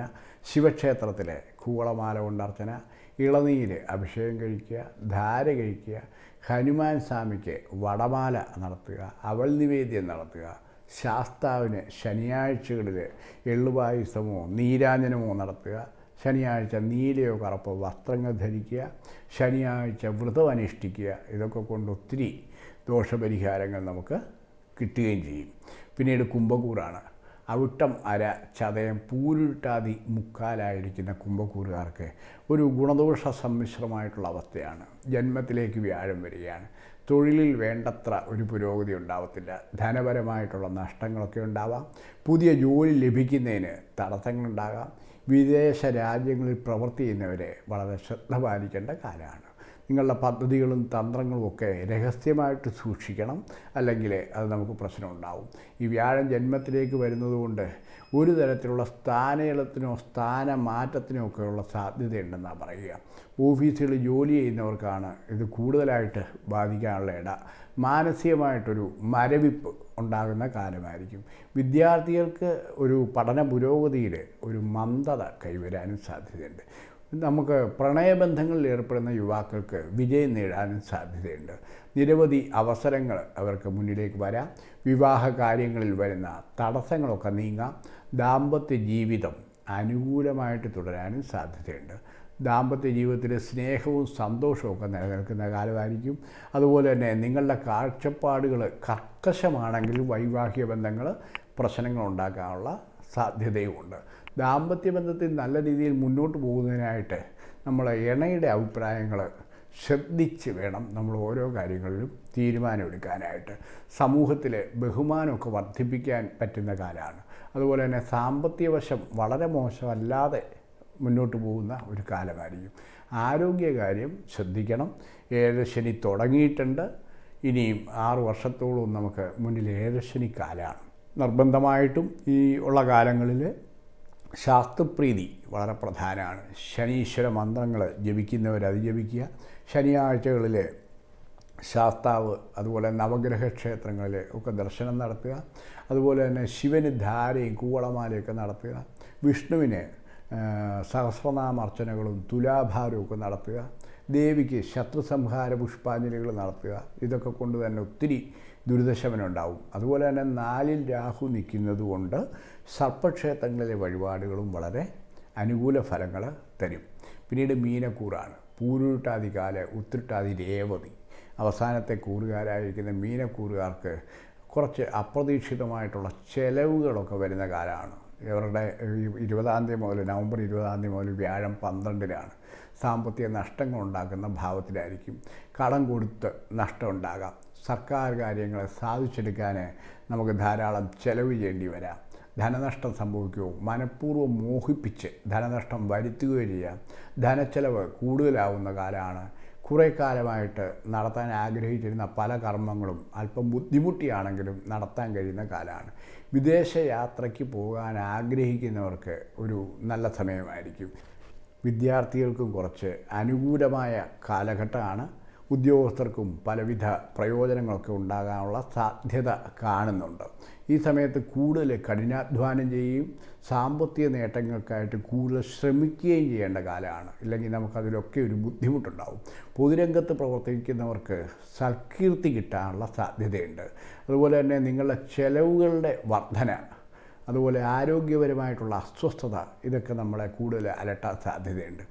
ശിവക്ഷേത്രത്തിലെ കൂളമാല കൊണ്ട് അർച്ചന ഇളനീര് അഭിഷേകം കഴിക്കുക ധാര കഴിക്കുക ഹനുമാൻ സ്വാമിക്ക് വടമാല നടത്തുക അവൾ നിവേദ്യം നടത്തുക ശാസ്താവിന് ശനിയാഴ്ചകളിൽ എള്ളുപായസമോ നീരാഞ്ജനമോ നടത്തുക ശനിയാഴ്ച നീലയോ കറുപ്പോ വസ്ത്രങ്ങൾ ധരിക്കുക ശനിയാഴ്ച വ്രതം അനുഷ്ഠിക്കുക ഇതൊക്കെ കൊണ്ട് ഒത്തിരി ദോഷപരിഹാരങ്ങൾ നമുക്ക് കിട്ടുകയും ചെയ്യും പിന്നീട് കുംഭകൂറാണ് അവിട്ടം അര ചതയം പൂരുരുട്ടാതി മുക്കാലായിരിക്കുന്ന കുംഭക്കൂറുകാർക്ക് ഒരു ഗുണദോഷ സമ്മിശ്രമായിട്ടുള്ള അവസ്ഥയാണ് ജന്മത്തിലേക്ക് വ്യാഴം വരികയാണ് തൊഴിലിൽ വേണ്ടത്ര ഒരു പുരോഗതി ഉണ്ടാവത്തില്ല ധനപരമായിട്ടുള്ള നഷ്ടങ്ങളൊക്കെ ഉണ്ടാവാം പുതിയ ജോലി ലഭിക്കുന്നതിന് തടസ്സങ്ങളുണ്ടാകാം വിദേശ രാജ്യങ്ങളിൽ പ്രവർത്തി ചെയ്യുന്നവരെ വളരെ ശ്രദ്ധ പാലിക്കേണ്ട കാലമാണ് നിങ്ങളുടെ പദ്ധതികളും തന്ത്രങ്ങളും ഒക്കെ രഹസ്യമായിട്ട് സൂക്ഷിക്കണം അല്ലെങ്കിൽ അത് നമുക്ക് പ്രശ്നമുണ്ടാവും ഈ വ്യാഴം ജന്മത്തിലേക്ക് വരുന്നതുകൊണ്ട് ഒരു തരത്തിലുള്ള സ്ഥാനയിളത്തിനോ സ്ഥാനമാറ്റത്തിനോ ഒക്കെയുള്ള സാധ്യതയുണ്ടെന്നാണ് പറയുക ഓഫീസുകളിൽ ജോലി ചെയ്യുന്നവർക്കാണ് ഇത് കൂടുതലായിട്ട് ബാധിക്കാനുള്ള ഇട മാനസികമായിട്ടൊരു മരവിപ്പ് ഉണ്ടാകുന്ന കാലമായിരിക്കും വിദ്യാർത്ഥികൾക്ക് ഒരു പഠന പുരോഗതിയിൽ ഒരു മന്ദത കൈവരാനും സാധ്യതയുണ്ട് നമുക്ക് പ്രണയബന്ധങ്ങളിൽ ഏർപ്പെടുന്ന യുവാക്കൾക്ക് വിജയം നേടാനും സാധ്യതയുണ്ട് നിരവധി അവസരങ്ങൾ അവർക്ക് മുന്നിലേക്ക് വരാം വിവാഹ കാര്യങ്ങളിൽ വരുന്ന തടസ്സങ്ങളൊക്കെ നീങ്ങാം ദാമ്പത്യ ജീവിതം അനുകൂലമായിട്ട് തുടരാനും സാധ്യതയുണ്ട് ദാമ്പത്യ ജീവിതത്തിലെ സ്നേഹവും സന്തോഷവും ഒക്കെ നിലനിൽക്കുന്ന കാലമായിരിക്കും അതുപോലെ തന്നെ നിങ്ങളുടെ കാഴ്ചപ്പാടുകൾ കർക്കശമാണെങ്കിൽ വൈവാഹിക ബന്ധങ്ങൾ പ്രശ്നങ്ങൾ ഉണ്ടാക്കാനുള്ള സാധ്യതയുമുണ്ട് ദാമ്പത്യ ബന്ധത്തിൽ നല്ല രീതിയിൽ മുന്നോട്ട് പോകുന്നതിനായിട്ട് നമ്മൾ ഇണയുടെ അഭിപ്രായങ്ങൾ ശ്രദ്ധിച്ച് വേണം നമ്മൾ ഓരോ കാര്യങ്ങളിലും തീരുമാനമെടുക്കാനായിട്ട് സമൂഹത്തിലെ ബഹുമാനമൊക്കെ വർദ്ധിപ്പിക്കാൻ പറ്റുന്ന കാലമാണ് അതുപോലെ തന്നെ സാമ്പത്തിക വശം വളരെ മോശമല്ലാതെ മുന്നോട്ട് പോകുന്ന ഒരു കാലമായിരിക്കും ആരോഗ്യകാര്യം ശ്രദ്ധിക്കണം ഏഴശനി തുടങ്ങിയിട്ടുണ്ട് ഇനിയും ആറ് വർഷത്തോളം നമുക്ക് മുന്നിൽ ഏഴശനി കാലമാണ് നിർബന്ധമായിട്ടും ഈ ഉള്ള കാലങ്ങളിൽ ശാസ്ത്രപ്രീതി വളരെ പ്രധാനമാണ് ശനീശ്വര മന്ത്രങ്ങൾ ജപിക്കുന്നവർ അത് ജപിക്കുക ശനിയാഴ്ചകളിൽ ശാസ്താവ് അതുപോലെ നവഗ്രഹ ക്ഷേത്രങ്ങളിൽ ഒക്കെ ദർശനം നടത്തുക അതുപോലെ തന്നെ ശിവന് ധാരയും കൂവളമാലയൊക്കെ നടത്തുക വിഷ്ണുവിന് സഹസ്രനാമർച്ചനകളും തുലാഭാരവും ഒക്കെ നടത്തുക ദേവിക്ക് സംഹാര പുഷ്പാഞ്ജലികൾ നടത്തുക ഇതൊക്കെ കൊണ്ട് തന്നെ ഒത്തിരി ഉണ്ടാവും അതുപോലെ തന്നെ നാലിൽ രാഹു നിൽക്കുന്നത് കൊണ്ട് സർപ്പക്ഷേത്രങ്ങളിലെ വഴിപാടുകളും വളരെ അനുകൂല ഫലങ്ങൾ തരും പിന്നീട് മീനക്കൂറാണ് പൂരുരുട്ടാതി കാല ഉത്തിട്ടാതി രേവതി അവസാനത്തെ കൂറുകാരായിരിക്കുന്ന മീനക്കൂറുകാർക്ക് കുറച്ച് അപ്രതീക്ഷിതമായിട്ടുള്ള ചെലവുകളൊക്കെ വരുന്ന കാലമാണ് ഇവരുടെ ഇരുപതാം തീയതി മുതൽ നവംബർ ഇരുപതാം തീയതി മുതൽ വ്യാഴം പന്ത്രണ്ടിലാണ് സാമ്പത്തിക നഷ്ടങ്ങൾ ഉണ്ടാക്കുന്ന ഭാവത്തിലായിരിക്കും കടം കൊടുത്ത് നഷ്ടം ഉണ്ടാകാം സർക്കാർ കാര്യങ്ങളെ സാധിച്ചെടുക്കാൻ നമുക്ക് ധാരാളം ചെലവ് ചെയ്യേണ്ടി വരാം ധനനഷ്ടം സംഭവിക്കുകയോ മനഃപൂർവ്വം മോഹിപ്പിച്ച് ധനനഷ്ടം വരുത്തുകയോ ചെയ്യാം ധനച്ചെലവ് കൂടുതലാവുന്ന കാലമാണ് കുറേ കാലമായിട്ട് നടത്താൻ ആഗ്രഹിച്ചിരുന്ന പല കർമ്മങ്ങളും അല്പം ബുദ്ധിമുട്ടിയാണെങ്കിലും നടത്താൻ കഴിയുന്ന കാലമാണ് വിദേശ യാത്രയ്ക്ക് പോകാൻ ആഗ്രഹിക്കുന്നവർക്ക് ഒരു നല്ല സമയമായിരിക്കും വിദ്യാർത്ഥികൾക്കും കുറച്ച് അനുകൂലമായ കാലഘട്ടമാണ് ഉദ്യോഗസ്ഥർക്കും പലവിധ പ്രയോജനങ്ങളൊക്കെ ഉണ്ടാകാനുള്ള സാധ്യത കാണുന്നുണ്ട് ഈ സമയത്ത് കൂടുതൽ കഠിനാധ്വാനം ചെയ്യുകയും സാമ്പത്തിക നേട്ടങ്ങൾക്കായിട്ട് കൂടുതൽ ശ്രമിക്കുകയും ചെയ്യേണ്ട കാലമാണ് ഇല്ലെങ്കിൽ നമുക്കതിലൊക്കെ ഒരു ബുദ്ധിമുട്ടുണ്ടാവും പൊതുരംഗത്ത് പ്രവർത്തിക്കുന്നവർക്ക് സൽകീർത്തി കിട്ടാനുള്ള സാധ്യതയുണ്ട് അതുപോലെ തന്നെ നിങ്ങളുടെ ചെലവുകളുടെ വർധന അതുപോലെ ആരോഗ്യപരമായിട്ടുള്ള അസ്വസ്ഥത ഇതൊക്കെ നമ്മളെ കൂടുതൽ അലട്ടാൻ സാധ്യതയുണ്ട്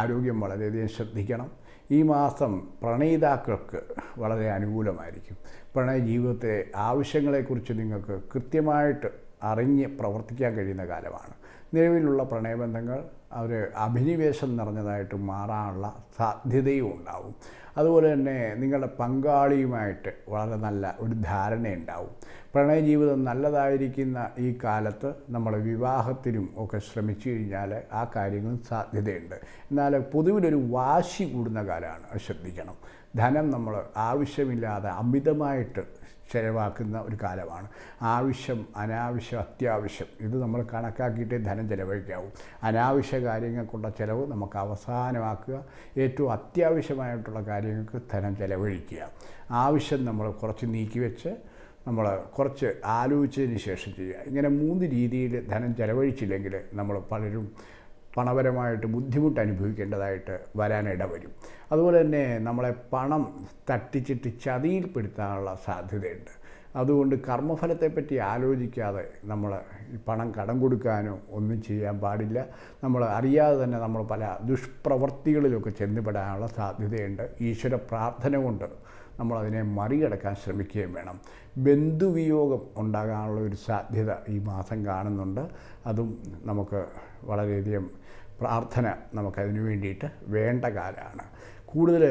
ആരോഗ്യം വളരെയധികം ശ്രദ്ധിക്കണം ഈ മാസം പ്രണയിതാക്കൾക്ക് വളരെ അനുകൂലമായിരിക്കും പ്രണയ ജീവിതത്തെ ആവശ്യങ്ങളെക്കുറിച്ച് നിങ്ങൾക്ക് കൃത്യമായിട്ട് അറിഞ്ഞ് പ്രവർത്തിക്കാൻ കഴിയുന്ന കാലമാണ് നിലവിലുള്ള പ്രണയബന്ധങ്ങൾ അവർ അഭിനിവേശം നിറഞ്ഞതായിട്ട് മാറാനുള്ള സാധ്യതയും ഉണ്ടാവും അതുപോലെ തന്നെ നിങ്ങളുടെ പങ്കാളിയുമായിട്ട് വളരെ നല്ല ഒരു ധാരണയുണ്ടാവും പ്രണയജീവിതം നല്ലതായിരിക്കുന്ന ഈ കാലത്ത് നമ്മൾ വിവാഹത്തിനും ഒക്കെ ശ്രമിച്ചു കഴിഞ്ഞാൽ ആ കാര്യങ്ങളും സാധ്യതയുണ്ട് എന്നാൽ പൊതുവിലൊരു വാശി കൂടുന്ന കാലമാണ് ശ്രദ്ധിക്കണം ധനം നമ്മൾ ആവശ്യമില്ലാതെ അമിതമായിട്ട് ചെലവാക്കുന്ന ഒരു കാലമാണ് ആവശ്യം അനാവശ്യം അത്യാവശ്യം ഇത് നമ്മൾ കണക്കാക്കിയിട്ടേ ധനം ചിലവഴിക്കാവൂ അനാവശ്യ കാര്യങ്ങൾക്കുള്ള ചിലവ് നമുക്ക് അവസാനമാക്കുക ഏറ്റവും അത്യാവശ്യമായിട്ടുള്ള കാര്യങ്ങൾക്ക് ധനം ചിലവഴിക്കുക ആവശ്യം നമ്മൾ കുറച്ച് നീക്കിവെച്ച് നമ്മൾ കുറച്ച് ആലോചിച്ചതിന് ശേഷം ചെയ്യുക ഇങ്ങനെ മൂന്ന് രീതിയിൽ ധനം ചിലവഴിച്ചില്ലെങ്കിൽ നമ്മൾ പലരും പണപരമായിട്ട് ബുദ്ധിമുട്ട് അനുഭവിക്കേണ്ടതായിട്ട് വരാനിട വരും അതുപോലെ തന്നെ നമ്മളെ പണം തട്ടിച്ചിട്ട് ചതിയിൽപ്പെടുത്താനുള്ള സാധ്യതയുണ്ട് അതുകൊണ്ട് കർമ്മഫലത്തെപ്പറ്റി ആലോചിക്കാതെ നമ്മൾ പണം കടം കൊടുക്കാനോ ഒന്നും ചെയ്യാൻ പാടില്ല നമ്മൾ അറിയാതെ തന്നെ നമ്മൾ പല ദുഷ്പ്രവൃത്തികളിലൊക്കെ ചെന്നുപെടാനുള്ള സാധ്യതയുണ്ട് ഈശ്വര പ്രാർത്ഥന കൊണ്ട് നമ്മളതിനെ മറികടക്കാൻ ശ്രമിക്കുകയും വേണം ബന്ധുവിയോഗം ഉണ്ടാകാനുള്ള ഒരു സാധ്യത ഈ മാസം കാണുന്നുണ്ട് അതും നമുക്ക് വളരെയധികം പ്രാർത്ഥന നമുക്കതിനു വേണ്ടിയിട്ട് വേണ്ട കാലമാണ് കൂടുതൽ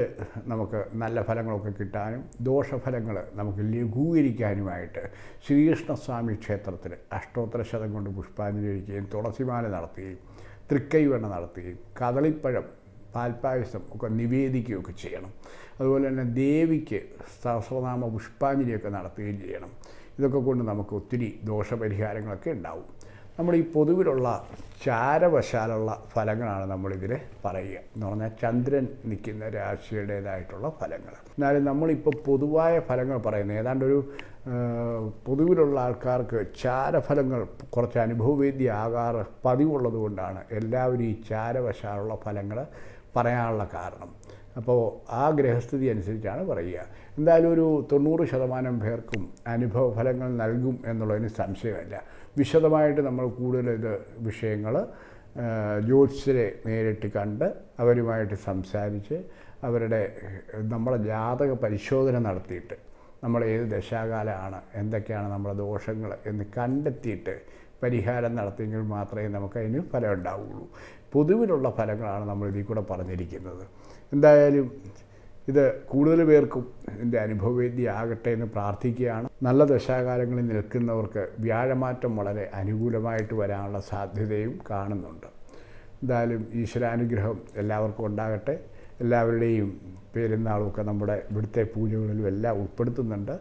നമുക്ക് നല്ല ഫലങ്ങളൊക്കെ കിട്ടാനും ദോഷഫലങ്ങൾ നമുക്ക് ലഘൂകരിക്കാനുമായിട്ട് ശ്രീകൃഷ്ണസ്വാമി ക്ഷേത്രത്തിൽ ശതം കൊണ്ട് പുഷ്പാഞ്ജലി കഴിക്കുകയും തുളസിമാല നടത്തുകയും തൃക്കൈവെണ്ണ നടത്തുകയും കദളിപ്പഴം പാൽപ്പായസം ഒക്കെ നിവേദിക്കുകയൊക്കെ ചെയ്യണം അതുപോലെ തന്നെ ദേവിക്ക് സഹസ്രനാമ പുഷ്പാഞ്ജലിയൊക്കെ നടത്തുകയും ചെയ്യണം ഇതൊക്കെ കൊണ്ട് നമുക്ക് ഒത്തിരി ദോഷപരിഹാരങ്ങളൊക്കെ ഉണ്ടാവും നമ്മൾ ഈ പൊതുവിലുള്ള ചാരവശാലുള്ള ഫലങ്ങളാണ് നമ്മളിതിൽ പറയുക എന്ന് പറഞ്ഞാൽ ചന്ദ്രൻ നിൽക്കുന്ന രാശിയുടേതായിട്ടുള്ള ഫലങ്ങൾ എന്നാലും നമ്മളിപ്പോൾ പൊതുവായ ഫലങ്ങൾ പറയുന്നത് ഏതാണ്ട് ഒരു പൊതുവിലുള്ള ആൾക്കാർക്ക് ചാരഫലങ്ങൾ കുറച്ച് ആകാറ് പതിവുള്ളത് കൊണ്ടാണ് എല്ലാവരും ഈ ചാരവശാലുള്ള ഫലങ്ങൾ പറയാനുള്ള കാരണം അപ്പോൾ ആ ഗ്രഹസ്ഥിതി അനുസരിച്ചാണ് പറയുക എന്തായാലും ഒരു തൊണ്ണൂറ് ശതമാനം പേർക്കും അനുഭവഫലങ്ങൾ നൽകും എന്നുള്ളതിന് സംശയമല്ല വിശദമായിട്ട് നമ്മൾ കൂടുതൽ ഇത് വിഷയങ്ങൾ ജ്യോതിഷരെ നേരിട്ട് കണ്ട് അവരുമായിട്ട് സംസാരിച്ച് അവരുടെ നമ്മളെ ജാതക പരിശോധന നടത്തിയിട്ട് നമ്മൾ ഏത് ദശാകാലമാണ് എന്തൊക്കെയാണ് നമ്മുടെ ദോഷങ്ങൾ എന്ന് കണ്ടെത്തിയിട്ട് പരിഹാരം നടത്തിയെങ്കിൽ മാത്രമേ നമുക്കതിന് ഫലം ഉണ്ടാവുകയുള്ളൂ പൊതുവിലുള്ള ഫലങ്ങളാണ് നമ്മൾ ഇതിൽ കൂടെ പറഞ്ഞിരിക്കുന്നത് എന്തായാലും ഇത് കൂടുതൽ പേർക്കും ഇതിൻ്റെ അനുഭവവേദ്യയാകട്ടെ എന്ന് പ്രാർത്ഥിക്കുകയാണ് നല്ല ദശാകാലങ്ങളിൽ നിൽക്കുന്നവർക്ക് വ്യാഴമാറ്റം വളരെ അനുകൂലമായിട്ട് വരാനുള്ള സാധ്യതയും കാണുന്നുണ്ട് എന്തായാലും ഈശ്വരാനുഗ്രഹം എല്ലാവർക്കും ഉണ്ടാകട്ടെ എല്ലാവരുടെയും പെരുന്നാളുമൊക്കെ നമ്മുടെ ഇവിടുത്തെ പൂജകളിലും എല്ലാം ഉൾപ്പെടുത്തുന്നുണ്ട്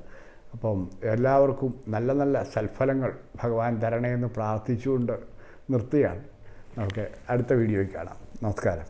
അപ്പം എല്ലാവർക്കും നല്ല നല്ല സൽഫലങ്ങൾ ഭഗവാൻ എന്ന് പ്രാർത്ഥിച്ചുകൊണ്ട് നിർത്തുകയാണ് നമുക്ക് അടുത്ത വീഡിയോയിൽ കാണാം നമസ്കാരം